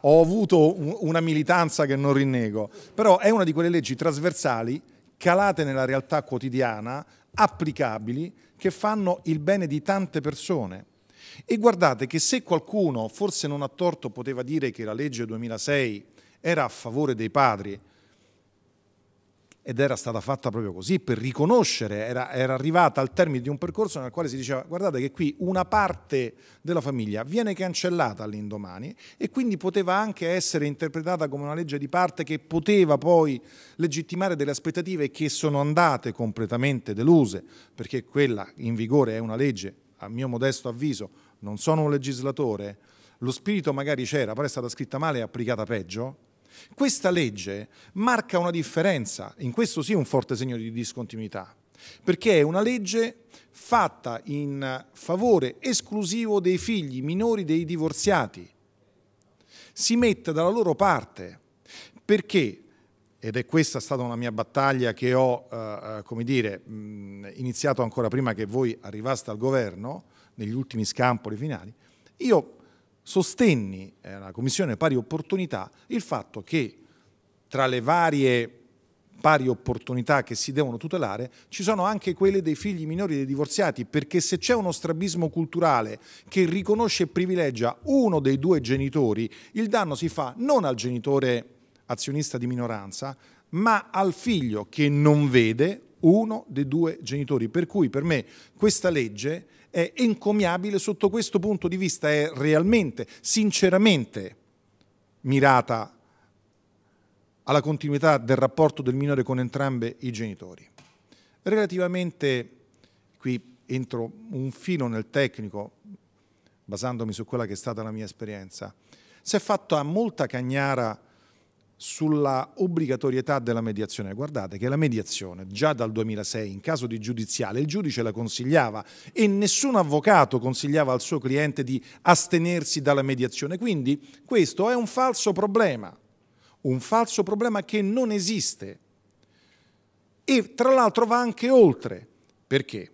ho avuto una militanza che non rinnego, però è una di quelle leggi trasversali calate nella realtà quotidiana, applicabili, che fanno il bene di tante persone. E guardate che se qualcuno, forse non a torto, poteva dire che la legge 2006 era a favore dei padri, ed era stata fatta proprio così, per riconoscere, era, era, arrivata al termine di un percorso nel quale si diceva guardate che qui una parte della famiglia viene cancellata all'indomani e quindi poteva anche essere interpretata come una legge di parte che poteva poi legittimare delle aspettative che sono andate completamente deluse, perché quella in vigore è una legge, a mio modesto avviso, non sono un legislatore, lo spirito magari c'era, però è stata scritta male e applicata peggio questa legge marca una differenza, in questo sì un forte segno di discontinuità, perché è una legge fatta in favore esclusivo dei figli minori dei divorziati. Si mette dalla loro parte perché ed è questa stata una mia battaglia che ho eh, eh come dire, mh, iniziato ancora prima che voi arrivaste al governo, negli ultimi scampoli finali, io sostenni alla eh, Commissione Pari Opportunità il fatto che tra le varie pari opportunità che si devono tutelare, ci sono anche quelle dei figli minori dei divorziati, perché se c'è uno strabismo culturale che riconosce e privilegia uno dei due genitori, il danno si fa non al genitore azionista di minoranza, ma al figlio che non vede uno dei due genitori. Per cui per me questa legge è encomiabile sotto questo punto di vista, è realmente, sinceramente mirata alla continuità del rapporto del minore con entrambi i genitori. Relativamente, qui entro un filo nel tecnico, basandomi su quella che è stata la mia esperienza, si è fatta molta cagnara sulla obbligatorietà della mediazione. Guardate che la mediazione già dal 2006 in caso di giudiziale il giudice la consigliava e nessun avvocato consigliava al suo cliente di astenersi dalla mediazione. Quindi questo è un falso problema, un falso problema che non esiste e tra l'altro va anche oltre. Perché?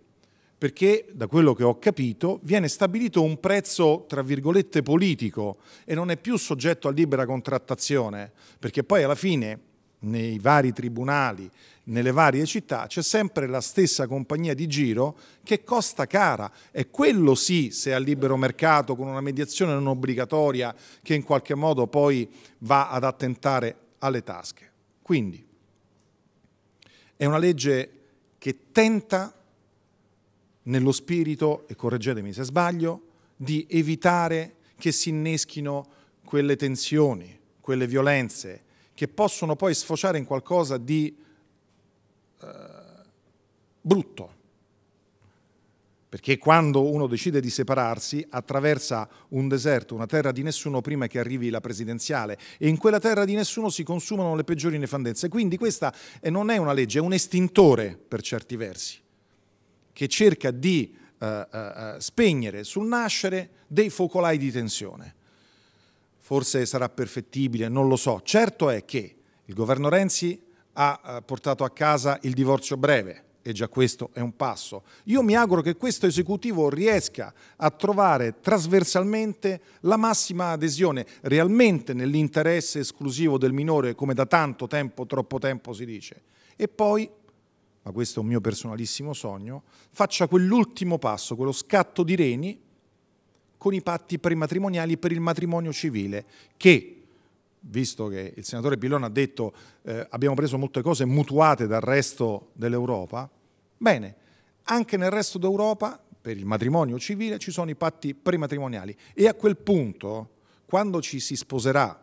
perché da quello che ho capito viene stabilito un prezzo tra virgolette politico e non è più soggetto a libera contrattazione, perché poi alla fine nei vari tribunali, nelle varie città, c'è sempre la stessa compagnia di giro che costa cara e quello sì, se a libero mercato, con una mediazione non obbligatoria che in qualche modo poi va ad attentare alle tasche. Quindi è una legge che tenta nello spirito, e correggetemi se sbaglio, di evitare che si inneschino quelle tensioni, quelle violenze, che possono poi sfociare in qualcosa di eh, brutto. Perché quando uno decide di separarsi, attraversa un deserto, una terra di nessuno, prima che arrivi la presidenziale, e in quella terra di nessuno si consumano le peggiori nefandezze. Quindi questa non è una legge, è un estintore per certi versi che cerca di eh, eh, eh, spegnere sul nascere dei focolai di tensione. Forse sarà perfettibile, non lo so. Certo è che il governo Renzi ha eh, portato a casa il divorzio breve, e già questo è un passo. Io mi auguro che questo esecutivo riesca a trovare trasversalmente la massima adesione, realmente nell'interesse esclusivo del minore, come da tanto tempo, troppo tempo si dice. E poi ma questo è un mio personalissimo sogno, faccia quell'ultimo passo, quello scatto di reni con i patti prematrimoniali per il matrimonio civile, che, visto che il senatore Pillon ha detto eh, abbiamo preso molte cose mutuate dal resto dell'Europa, bene, anche nel resto d'Europa per il matrimonio civile ci sono i patti prematrimoniali e a quel punto, quando ci si sposerà,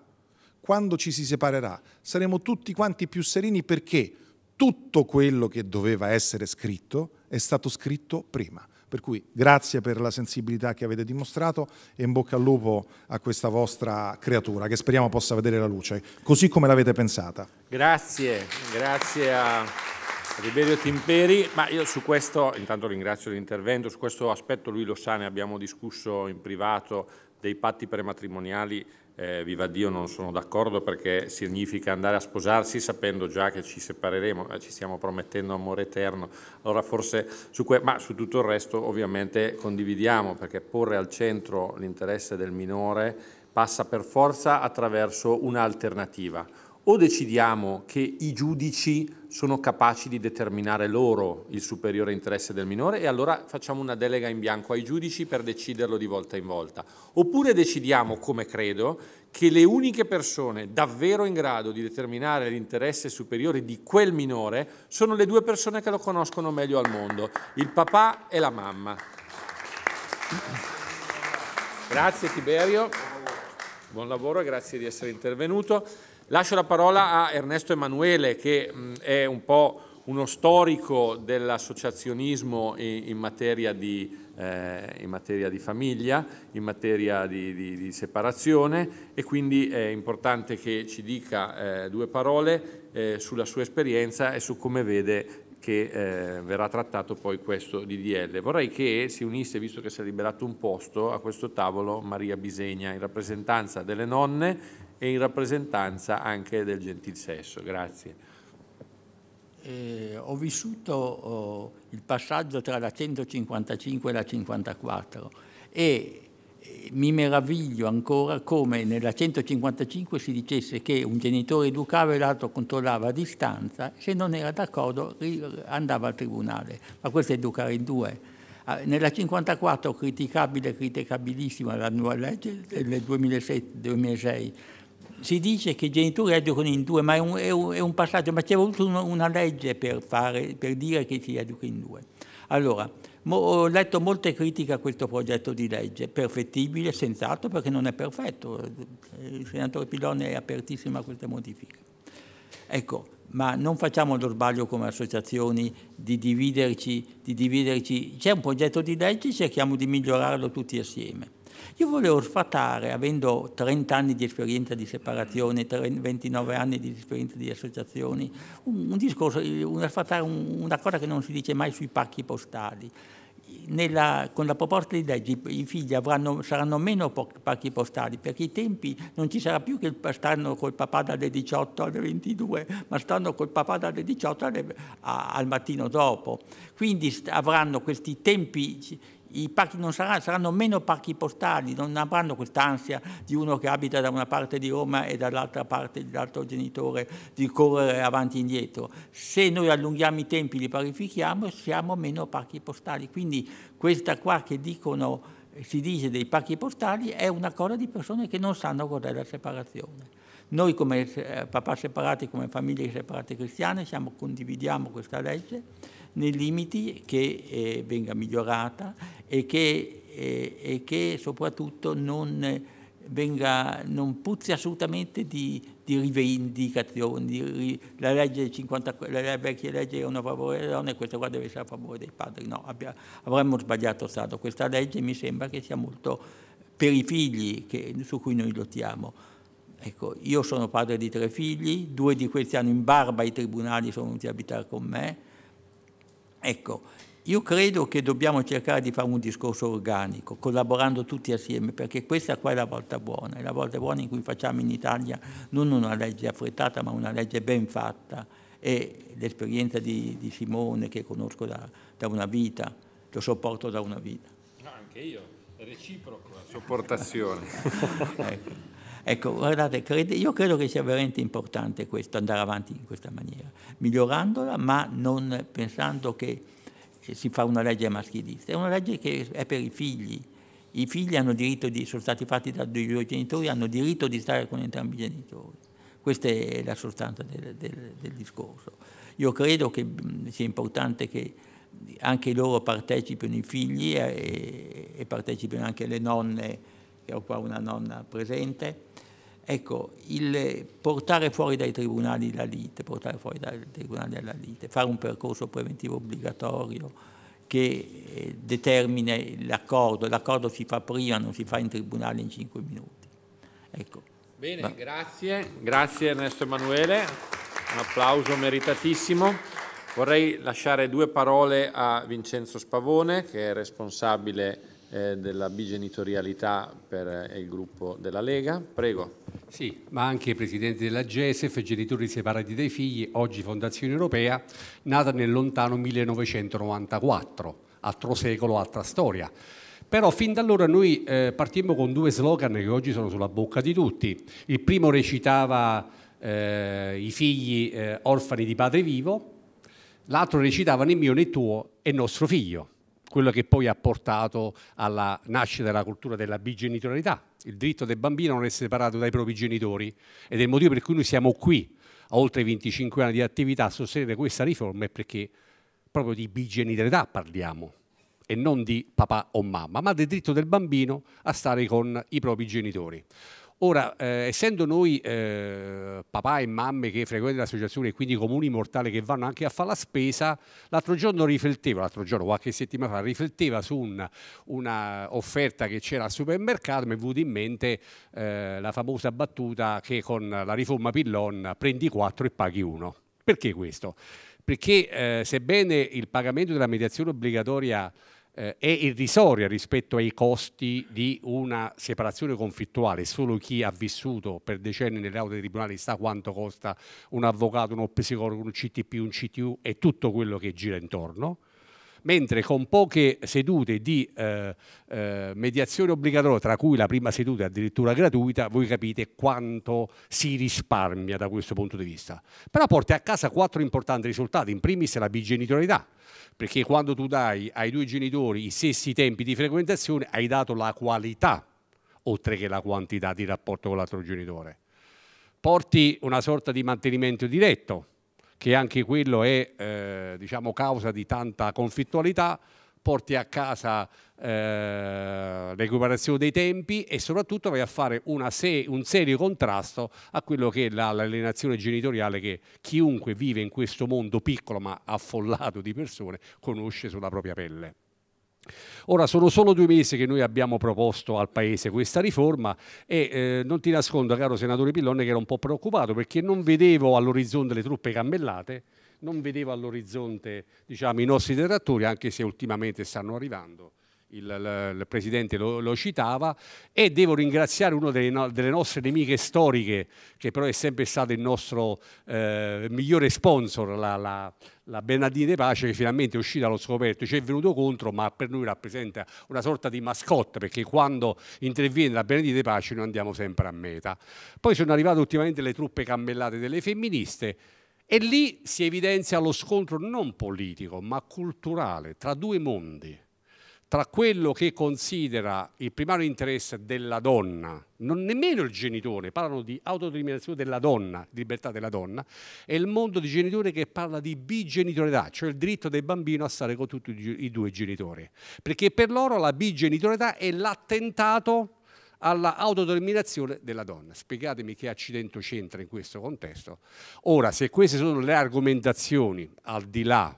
quando ci si separerà, saremo tutti quanti più sereni perché tutto quello che doveva essere scritto è stato scritto prima. Per cui grazie per la sensibilità che avete dimostrato e in bocca al lupo a questa vostra creatura che speriamo possa vedere la luce, così come l'avete pensata. Grazie, grazie a Riberio Timperi, ma io su questo intanto ringrazio l'intervento, su questo aspetto lui lo sa, ne abbiamo discusso in privato dei patti prematrimoniali eh, viva Dio non sono d'accordo perché significa andare a sposarsi sapendo già che ci separeremo, eh, ci stiamo promettendo amore eterno. Allora forse su que- ma su tutto il resto ovviamente condividiamo perché porre al centro l'interesse del minore passa per forza attraverso un'alternativa o decidiamo che i giudici sono capaci di determinare loro il superiore interesse del minore e allora facciamo una delega in bianco ai giudici per deciderlo di volta in volta. Oppure decidiamo, come credo, che le uniche persone davvero in grado di determinare l'interesse superiore di quel minore sono le due persone che lo conoscono meglio al mondo, il papà e la mamma. Grazie Tiberio, buon lavoro e grazie di essere intervenuto. Lascio la parola a Ernesto Emanuele che è un po' uno storico dell'associazionismo in, materia di, eh, in materia di famiglia, in materia di, di, di, separazione e quindi è importante che ci dica eh, due parole eh, sulla sua esperienza e su come vede che eh, verrà trattato poi questo DDL. Vorrei che si unisse, visto che si è liberato un posto, a questo tavolo Maria Bisegna in rappresentanza delle nonne e in rappresentanza anche del gentil sesso. Grazie. Eh, ho vissuto oh, il passaggio tra la 155 e la 54 e eh, mi meraviglio ancora come nella 155 si dicesse che un genitore educava e l'altro controllava a distanza, se non era d'accordo andava al tribunale, ma questo è educare in due. Ah, nella 54 criticabile, criticabilissima la nuova legge del 2006 si dice che i genitori educano in due, ma è un, è un, è un passaggio, ma c'è voluta una, una legge per, fare, per, dire che si educa in due. Allora, mo, ho letto molte critiche a questo progetto di legge, perfettibile, senz'altro, perché non è perfetto. Il senatore Pilone è apertissimo a queste modifiche. Ecco, ma non facciamo lo sbaglio come associazioni di dividerci, di dividerci. C'è un progetto di legge, cerchiamo di migliorarlo tutti assieme. Io volevo sfatare, avendo 30 anni di esperienza di separazione, 29 anni di esperienza di associazioni, un, un discorso, una, sfatare, un, una cosa che non si dice mai sui pacchi postali. Nella, con la proposta di legge i figli avranno, saranno meno pacchi postali perché i tempi non ci sarà più che stanno col papà dalle 18 alle 22 ma stanno col papà dalle 18 alle, a, al mattino dopo quindi avranno questi tempi i parchi non saranno, saranno meno parchi postali, non avranno quest'ansia di uno che abita da una parte di Roma e dall'altra parte dell'altro genitore di correre avanti e indietro. Se noi allunghiamo i tempi, li parifichiamo, siamo meno parchi postali. Quindi questa qua che dicono, eh, si dice dei parchi postali è una cosa di persone che non sanno cos'è la separazione. Noi come eh, papà separati, come famiglie separate cristiane, siamo, condividiamo questa legge nei limiti, che eh, venga migliorata e che, eh, e che soprattutto non, eh, venga, non, puzzi assolutamente di, di rivendicazioni. Di, la, legge 50, la vecchia legge era una favore delle donne, questa qua deve essere a favore dei padri. No, abbia, avremmo sbagliato stato. Questa legge mi sembra che sia molto per i figli che, su cui noi lottiamo. Ecco, io sono padre di tre figli, due di questi hanno in barba i tribunali, sono venuti a abitare con me, Ecco, io credo che dobbiamo cercare di fare un discorso organico, collaborando tutti assieme, perché questa qua è la volta buona, è la volta buona in cui facciamo in Italia non una legge affrettata, ma una legge ben fatta. E l'esperienza di, di Simone, che conosco da, da, una vita, lo sopporto da una vita. No, anche io, reciproco la sopportazione. ecco. Ecco, guardate, crede, io credo che sia veramente importante questo, andare avanti in questa maniera, migliorandola, ma non pensando che eh, si fa una legge maschilista. È una legge che è per i figli. I figli hanno diritto di, sono stati fatti da due genitori, hanno diritto di stare con entrambi i genitori. Questa è la sostanza del, del, del discorso. Io credo che sia importante che anche loro partecipino i figli eh, e, e partecipino anche le nonne, che ho qua una nonna presente, Ecco, il portare fuori dai tribunali la lite, portare fuori dai tribunali la lite, fare un percorso preventivo obbligatorio che eh, determina l'accordo, l'accordo si fa prima, non si fa in tribunale in cinque minuti. Ecco. Bene, Va. grazie, grazie Ernesto Emanuele, un applauso meritatissimo. Vorrei lasciare due parole a Vincenzo Spavone che è responsabile eh, della bigenitorialità per eh, il gruppo della Lega. Prego. Sì, ma anche presidente della GESEF, genitori separati dai figli, oggi Fondazione Europea, nata nel lontano 1994, altro secolo, altra storia. Però fin da allora noi eh, partimmo con due slogan che oggi sono sulla bocca di tutti. Il primo recitava eh, i figli eh, orfani di padre vivo, l'altro recitava né mio né tuo, è nostro figlio quello che poi ha portato alla nascita della cultura della bigenitorialità. Il diritto del bambino a non essere separato dai propri genitori ed è il motivo per cui noi siamo qui a oltre 25 anni di attività a sostenere questa riforma è perché proprio di bigenitorialità parliamo e non di papà o mamma, ma del diritto del bambino a stare con i propri genitori. Ora, eh, essendo noi eh, papà e mamme che frequentano l'associazione e quindi comuni mortali che vanno anche a fare la spesa, l'altro giorno riflettevo, l'altro giorno, qualche settimana fa, rifletteva su un, una offerta che c'era al supermercato, mi è venuta in mente eh, la famosa battuta che con la riforma Pillon prendi 4 e paghi 1. Perché questo? Perché eh, sebbene il pagamento della mediazione obbligatoria eh, è irrisoria rispetto ai costi di una separazione conflittuale. Solo chi ha vissuto per decenni nelle aule dei tribunali sa quanto costa un avvocato, uno psicologo, un CTP, un CTU e tutto quello che gira intorno mentre con poche sedute di eh, eh, mediazione obbligatoria, tra cui la prima seduta è addirittura gratuita, voi capite quanto si risparmia da questo punto di vista. Però porti a casa quattro importanti risultati, in primis la bigenitorialità, perché quando tu dai ai due genitori i stessi tempi di frequentazione hai dato la qualità oltre che la quantità di rapporto con l'altro genitore. Porti una sorta di mantenimento diretto, che anche quello è eh, diciamo, causa di tanta conflittualità, porti a casa eh, recuperazione dei tempi e soprattutto vai a fare se un serio contrasto a quello che è l'alienazione genitoriale che chiunque vive in questo mondo piccolo ma affollato di persone conosce sulla propria pelle. Ora sono solo due mesi che noi abbiamo proposto al Paese questa riforma e eh, non ti nascondo, caro senatore Pillone, che ero un po' preoccupato perché non vedevo all'orizzonte le truppe cammellate, non vedevo all'orizzonte diciamo, i nostri detrattori, anche se ultimamente stanno arrivando il, il, il Presidente lo, lo, citava, e devo ringraziare una delle, no, delle, nostre nemiche storiche, che però è sempre stato il nostro eh, migliore sponsor, la, la, la Bernardini De Pace, che finalmente è uscita allo scoperto, ci è venuto contro, ma per noi rappresenta una sorta di mascotte, perché quando interviene la Bernardini De Pace noi andiamo sempre a meta. Poi sono arrivate ultimamente le truppe cammellate delle femministe, e lì si evidenzia lo scontro non politico ma culturale tra due mondi tra quello che considera il primario interesse della donna, non nemmeno il genitore, parlano di autodeterminazione della donna, di libertà della donna, e il mondo di genitori che parla di bigenitorietà, cioè il diritto del bambino a stare con tutti i due genitori. Perché per loro la bigenitorietà è l'attentato alla autodeterminazione della donna. Spiegatemi che accidente c'entra in questo contesto. Ora, se queste sono le argomentazioni, al di là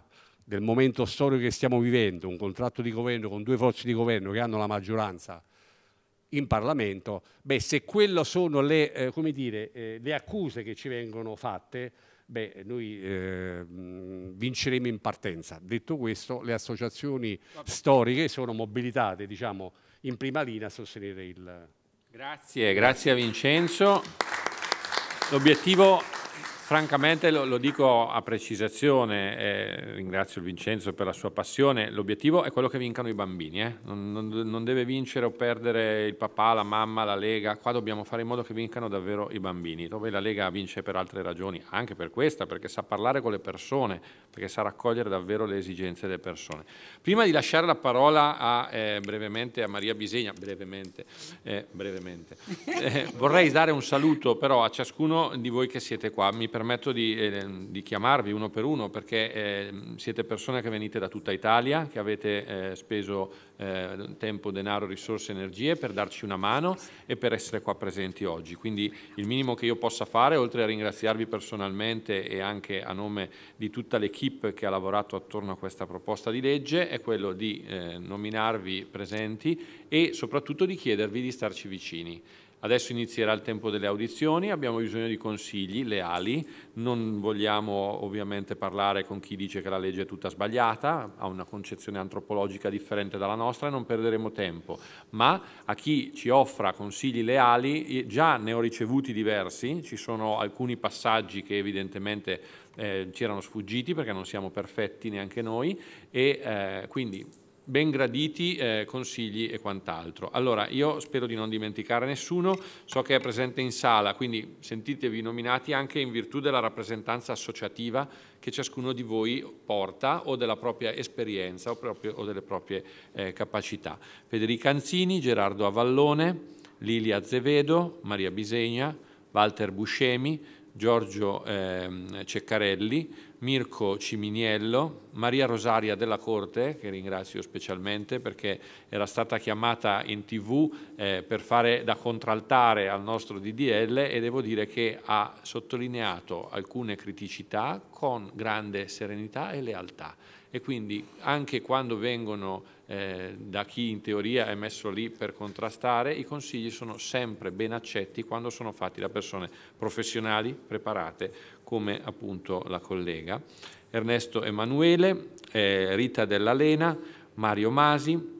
del momento storico che stiamo vivendo, un contratto di governo con due forze di governo che hanno la maggioranza in Parlamento, beh, se quelle sono le, eh, dire, eh, le, accuse che ci vengono fatte, beh, noi eh, vinceremo in partenza. Detto questo, le associazioni storiche sono mobilitate diciamo, in prima linea a sostenere il... Grazie, grazie a Vincenzo. L'obiettivo Francamente lo, lo, dico a precisazione, eh, ringrazio Vincenzo per la sua passione, l'obiettivo è quello che vincano i bambini, eh? non, non, non, deve vincere o perdere il papà, la mamma, la Lega, qua dobbiamo fare in modo che vincano davvero i bambini, dove la Lega vince per altre ragioni, anche per questa, perché sa parlare con le persone, perché sa raccogliere davvero le esigenze delle persone. Prima di lasciare la parola a, eh, brevemente a Maria Bisegna, brevemente, eh, brevemente eh, vorrei dare un saluto però a ciascuno di voi che siete qua, mi permetto di, eh, di, chiamarvi uno per uno perché eh, siete persone che venite da tutta Italia, che avete eh, speso eh, tempo, denaro, risorse, energie per darci una mano e per essere qua presenti oggi. Quindi il minimo che io possa fare, oltre a ringraziarvi personalmente e anche a nome di tutta l'equipe che ha lavorato attorno a questa proposta di legge, è quello di eh, nominarvi presenti e soprattutto di chiedervi di starci vicini. Adesso inizierà il tempo delle audizioni, abbiamo bisogno di consigli leali, non vogliamo ovviamente parlare con chi dice che la legge è tutta sbagliata, ha una concezione antropologica differente dalla nostra e non perderemo tempo, ma a chi ci offra consigli leali, eh, già ne ho ricevuti diversi, ci sono alcuni passaggi che evidentemente eh, ci erano sfuggiti perché non siamo perfetti neanche noi e eh, quindi ben graditi, eh, consigli e quant'altro. Allora, io spero di non dimenticare nessuno, so che è presente in sala, quindi sentitevi nominati anche in virtù della rappresentanza associativa che ciascuno di voi porta o della propria esperienza o, proprio, o delle proprie eh, capacità. Federica Anzini, Gerardo Avallone, Lilia Azevedo, Maria Bisegna, Walter Buscemi, Giorgio eh, Ceccarelli, Mirko Ciminiello, Maria Rosaria della Corte, che ringrazio specialmente perché era stata chiamata in tv eh, per fare da contraltare al nostro DDL e devo dire che ha sottolineato alcune criticità con grande serenità e lealtà. E quindi anche quando vengono eh, da chi in teoria è messo lì per contrastare, i consigli sono sempre ben accetti quando sono fatti da persone professionali, preparate, come appunto la collega. Ernesto Emanuele, eh, Rita Dell'Alena, Mario Masi,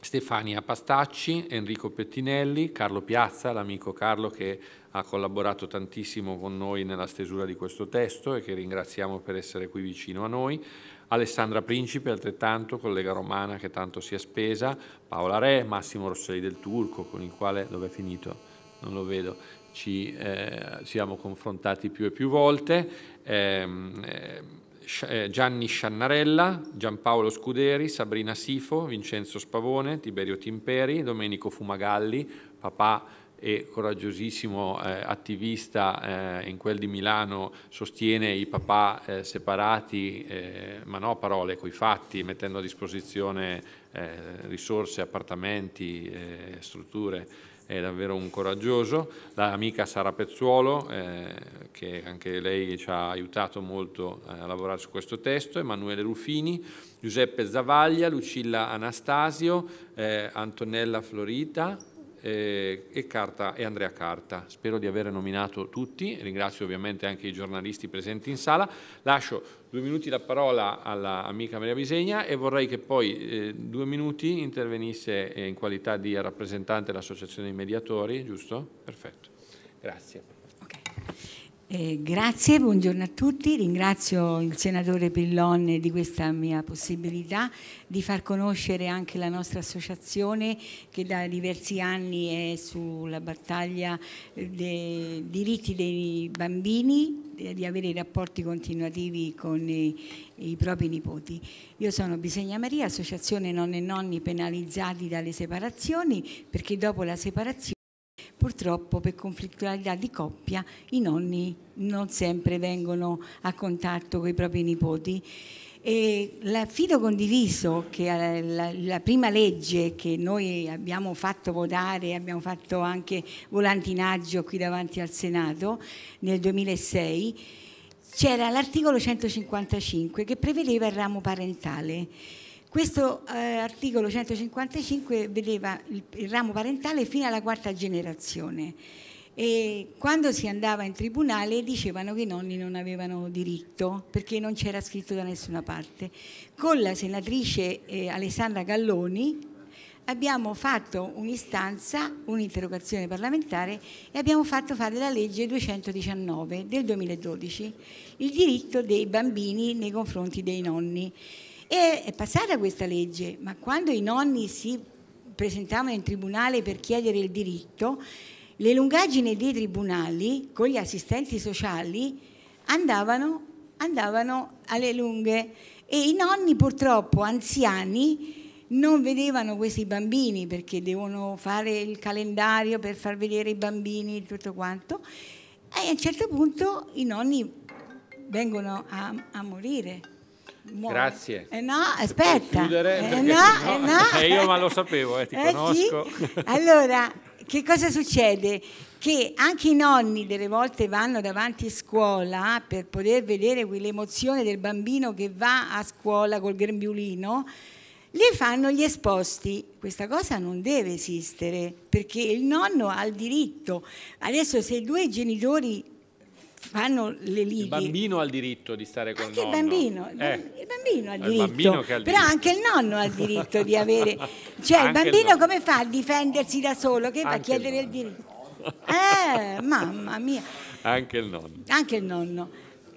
Stefania Pastacci, Enrico Pettinelli, Carlo Piazza, l'amico Carlo che ha collaborato tantissimo con noi nella stesura di questo testo e che ringraziamo per essere qui vicino a noi, Alessandra Principe altrettanto, collega romana che tanto si è spesa, Paola Re, Massimo Rosselli del Turco con il quale, dove è finito? Non lo vedo, ci eh, siamo confrontati più e più volte, ehm, eh, eh, Gianni Sciannarella, Giampaolo Scuderi, Sabrina Sifo, Vincenzo Spavone, Tiberio Timperi, Domenico Fumagalli, papà e coraggiosissimo eh, attivista eh, in quel di Milano sostiene i papà eh, separati, eh, ma no a parole, coi fatti, mettendo a disposizione eh, risorse, appartamenti, eh, strutture. È davvero un coraggioso. L'amica Sara Pezzuolo, che anche lei ci ha aiutato molto a lavorare su questo testo, Emanuele Rufini, Giuseppe Zavaglia, Lucilla Anastasio, Antonella Florita, eh, e, Carta, e Andrea Carta. Spero di aver nominato tutti, ringrazio ovviamente anche i giornalisti presenti in sala. Lascio due minuti la parola all'amica Maria Bisegna e vorrei che poi eh, due minuti intervenisse eh, in qualità di rappresentante dell'Associazione dei Mediatori, giusto? Perfetto, grazie. Okay. Eh, grazie, buongiorno a tutti. Ringrazio il senatore Pillon di questa mia possibilità di far conoscere anche la nostra associazione che da diversi anni è sulla battaglia eh, dei diritti dei bambini di avere rapporti continuativi con i, eh, i, propri nipoti. Io sono Bisegna Maria, associazione nonne e nonni penalizzati dalle separazioni, perché dopo la separazione purtroppo per conflittualità di coppia i nonni non sempre vengono a contatto con i propri nipoti. E l'affido condiviso, che è eh, la, la, prima legge che noi abbiamo fatto votare, abbiamo fatto anche volantinaggio qui davanti al Senato nel 2006, c'era l'articolo 155 che prevedeva il ramo parentale questo eh, articolo 155 vedeva il, il, ramo parentale fino alla quarta generazione e quando si andava in tribunale dicevano che i nonni non avevano diritto perché non c'era scritto da nessuna parte. Con la senatrice eh, Alessandra Galloni abbiamo fatto un'istanza, un'interrogazione parlamentare e abbiamo fatto fare la legge 219 del 2012, il diritto dei bambini nei confronti dei nonni. E è passata questa legge, ma quando i nonni si presentavano in tribunale per chiedere il diritto, le lungaggini dei tribunali con gli assistenti sociali andavano, andavano alle lunghe e i nonni purtroppo anziani non vedevano questi bambini perché devono fare il calendario per far vedere i bambini e tutto quanto e a un certo punto i nonni vengono a, a morire muore. Grazie. Eh no, aspetta. Chiudere, eh no, eh no. Eh io ma lo sapevo, eh, ti eh conosco. Sì? Allora, che cosa succede? Che anche i nonni delle volte vanno davanti a scuola per poter vedere quell'emozione del bambino che va a scuola col grembiulino le fanno gli esposti. Questa cosa non deve esistere perché il nonno ha il diritto. Adesso se due genitori fanno le lighe. Il bambino ha il diritto di stare con anche il nonno. Il eh. bambino, eh. il bambino ha il diritto. Bambino ha il diritto. Però anche il nonno ha il diritto di avere... Cioè anche il bambino il come fa a difendersi da solo? Che va anche a chiedere il, il diritto? Eh, mamma mia. Anche il nonno. Anche il nonno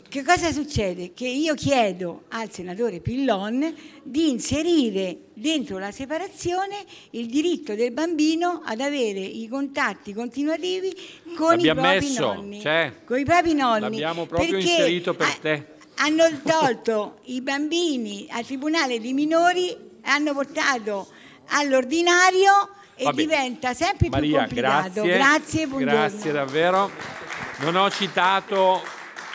che cosa succede? Che io chiedo al senatore Pillon di inserire dentro la separazione il diritto del bambino ad avere i contatti continuativi con, i propri, messo, nonni, cioè, con i propri nonni. L'abbiamo proprio inserito per te. Hanno tolto i bambini al tribunale dei minori, hanno portato all'ordinario e diventa sempre Maria, più complicato. Grazie, grazie, grazie davvero. Non ho citato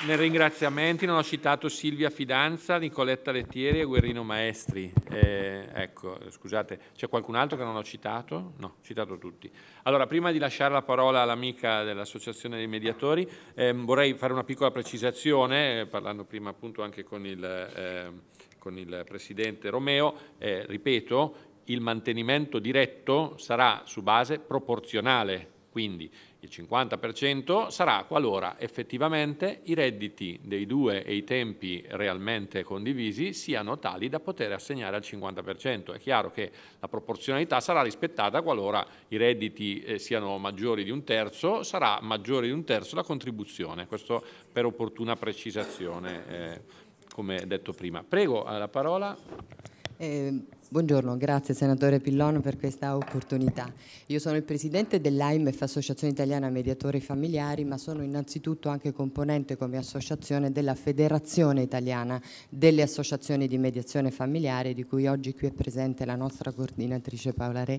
nei ringraziamenti non ho citato Silvia Fidanza, Nicoletta Lettieri e Guerrino Maestri. Eh, ecco, scusate, c'è qualcun altro che non ho citato? No, ho citato tutti. Allora, prima di lasciare la parola all'amica dell'Associazione dei Mediatori, ehm, vorrei fare una piccola precisazione, eh, parlando prima appunto anche con il, eh, con il Presidente Romeo. Eh, ripeto, il mantenimento diretto sarà su base proporzionale quindi il 50% sarà qualora effettivamente i redditi dei due e i tempi realmente condivisi siano tali da poter assegnare al 50%. È chiaro che la proporzionalità sarà rispettata qualora i redditi eh, siano maggiori di un terzo, sarà maggiore di un terzo la contribuzione. Questo per opportuna precisazione, eh, come detto prima. Prego, eh, la parola. Eh, Buongiorno, grazie senatore Pillon per questa opportunità. Io sono il presidente dell'AIMEF, Associazione Italiana Mediatori Familiari, ma sono innanzitutto anche componente come associazione della Federazione Italiana delle Associazioni di Mediazione Familiare, di cui oggi qui è presente la nostra coordinatrice Paola Re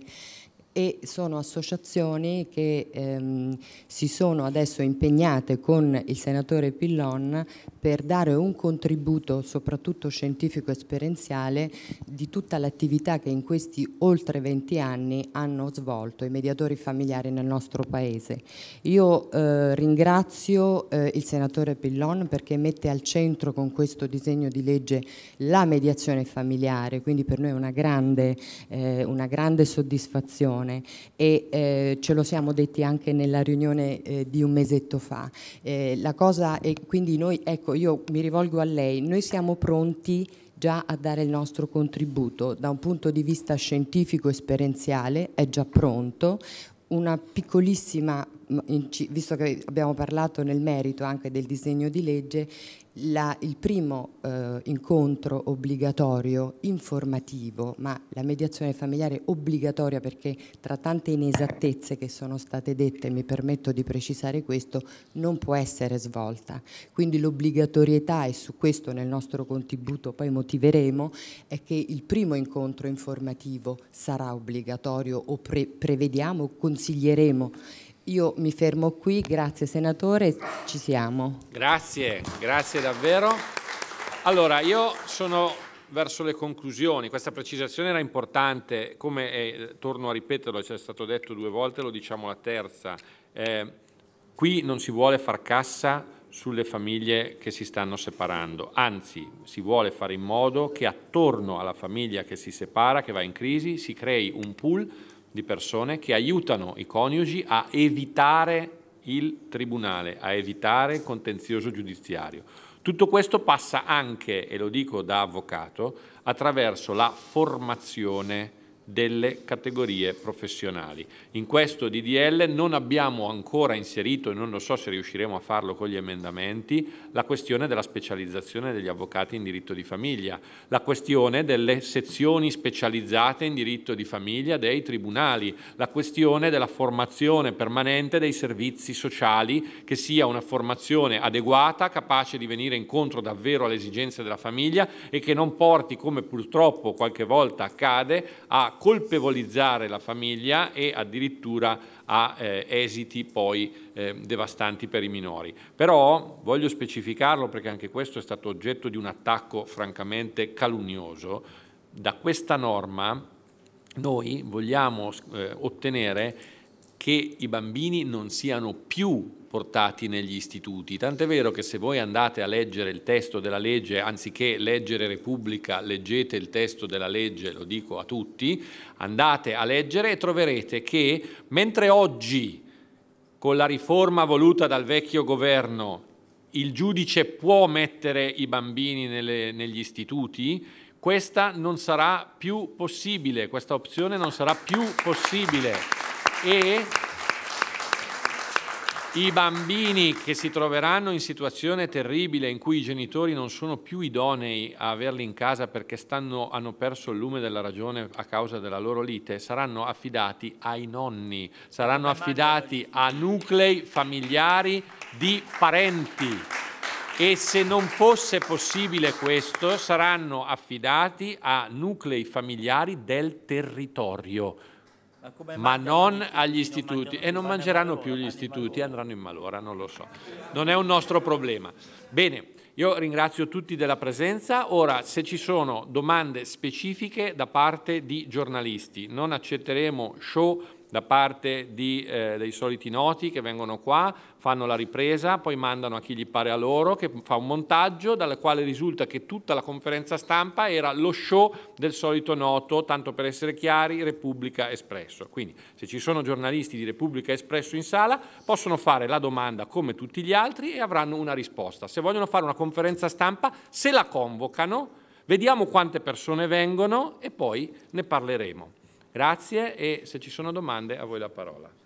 e sono associazioni che ehm, si sono adesso impegnate con il senatore Pillon per dare un contributo soprattutto scientifico e esperienziale di tutta l'attività che in questi oltre 20 anni hanno svolto i mediatori familiari nel nostro Paese. Io eh, ringrazio eh, il senatore Pillon perché mette al centro con questo disegno di legge la mediazione familiare, quindi per noi è una grande, eh, una grande soddisfazione e eh, ce lo siamo detti anche nella riunione eh, di un mesetto fa. Eh, la cosa è quindi noi, ecco, io mi rivolgo a lei, noi siamo pronti già a dare il nostro contributo da un punto di vista scientifico esperienziale, è già pronto, una piccolissima visto che abbiamo parlato nel merito anche del disegno di legge, la, il primo eh, incontro obbligatorio, informativo, ma la mediazione familiare obbligatoria perché tra tante inesattezze che sono state dette, mi permetto di precisare questo, non può essere svolta. Quindi l'obbligatorietà, e su questo nel nostro contributo poi motiveremo, è che il primo incontro informativo sarà obbligatorio o pre prevediamo, consiglieremo io mi fermo qui, grazie senatore, ci siamo. Grazie, grazie davvero. Allora, io sono verso le conclusioni, questa precisazione era importante, come eh, torno a ripeterlo, ci è stato detto due volte, lo diciamo la terza, eh, qui non si vuole far cassa sulle famiglie che si stanno separando, anzi si vuole fare in modo che attorno alla famiglia che si separa, che va in crisi, si crei un pool di persone che aiutano i coniugi a evitare il tribunale, a evitare il contenzioso giudiziario. Tutto questo passa anche, e lo dico da avvocato, attraverso la formazione delle categorie professionali. In questo DDL non abbiamo ancora inserito, e non lo so se riusciremo a farlo con gli emendamenti, la questione della specializzazione degli avvocati in diritto di famiglia, la questione delle sezioni specializzate in diritto di famiglia dei tribunali, la questione della formazione permanente dei servizi sociali, che sia una formazione adeguata, capace di venire incontro davvero alle esigenze della famiglia e che non porti, come purtroppo qualche volta accade, a colpevolizzare la famiglia e addirittura a eh, esiti poi eh, devastanti per i minori. Però voglio specificarlo perché anche questo è stato oggetto di un attacco francamente calunnioso. Da questa norma noi vogliamo eh, ottenere che i bambini non siano più portati negli istituti. Tant'è vero che se voi andate a leggere il testo della legge, anziché leggere Repubblica, leggete il testo della legge, lo dico a tutti, andate a leggere e troverete che mentre oggi con la riforma voluta dal vecchio governo il giudice può mettere i bambini nelle, negli istituti, questa non sarà più possibile, questa opzione non sarà più possibile e i bambini che si troveranno in situazione terribile in cui i genitori non sono più idonei a averli in casa perché stanno, hanno perso il lume della ragione a causa della loro lite, saranno affidati ai nonni, saranno affidati a nuclei familiari di parenti. E se non fosse possibile questo, saranno affidati a nuclei familiari del territorio ma non agli istituti e non mangeranno più gli istituti, andranno in malora, non lo so. Non è un nostro problema. Bene, io ringrazio tutti della presenza. Ora, se ci sono domande specifiche da parte di giornalisti, non accetteremo show da parte di, eh, dei soliti noti che vengono qua, fanno la ripresa, poi mandano a chi gli pare a loro, che fa un montaggio dal quale risulta che tutta la conferenza stampa era lo show del solito noto, tanto per essere chiari, Repubblica Espresso. Quindi se ci sono giornalisti di Repubblica Espresso in sala possono fare la domanda come tutti gli altri e avranno una risposta. Se vogliono fare una conferenza stampa, se la convocano, vediamo quante persone vengono e poi ne parleremo. Grazie e se ci sono domande a voi la parola.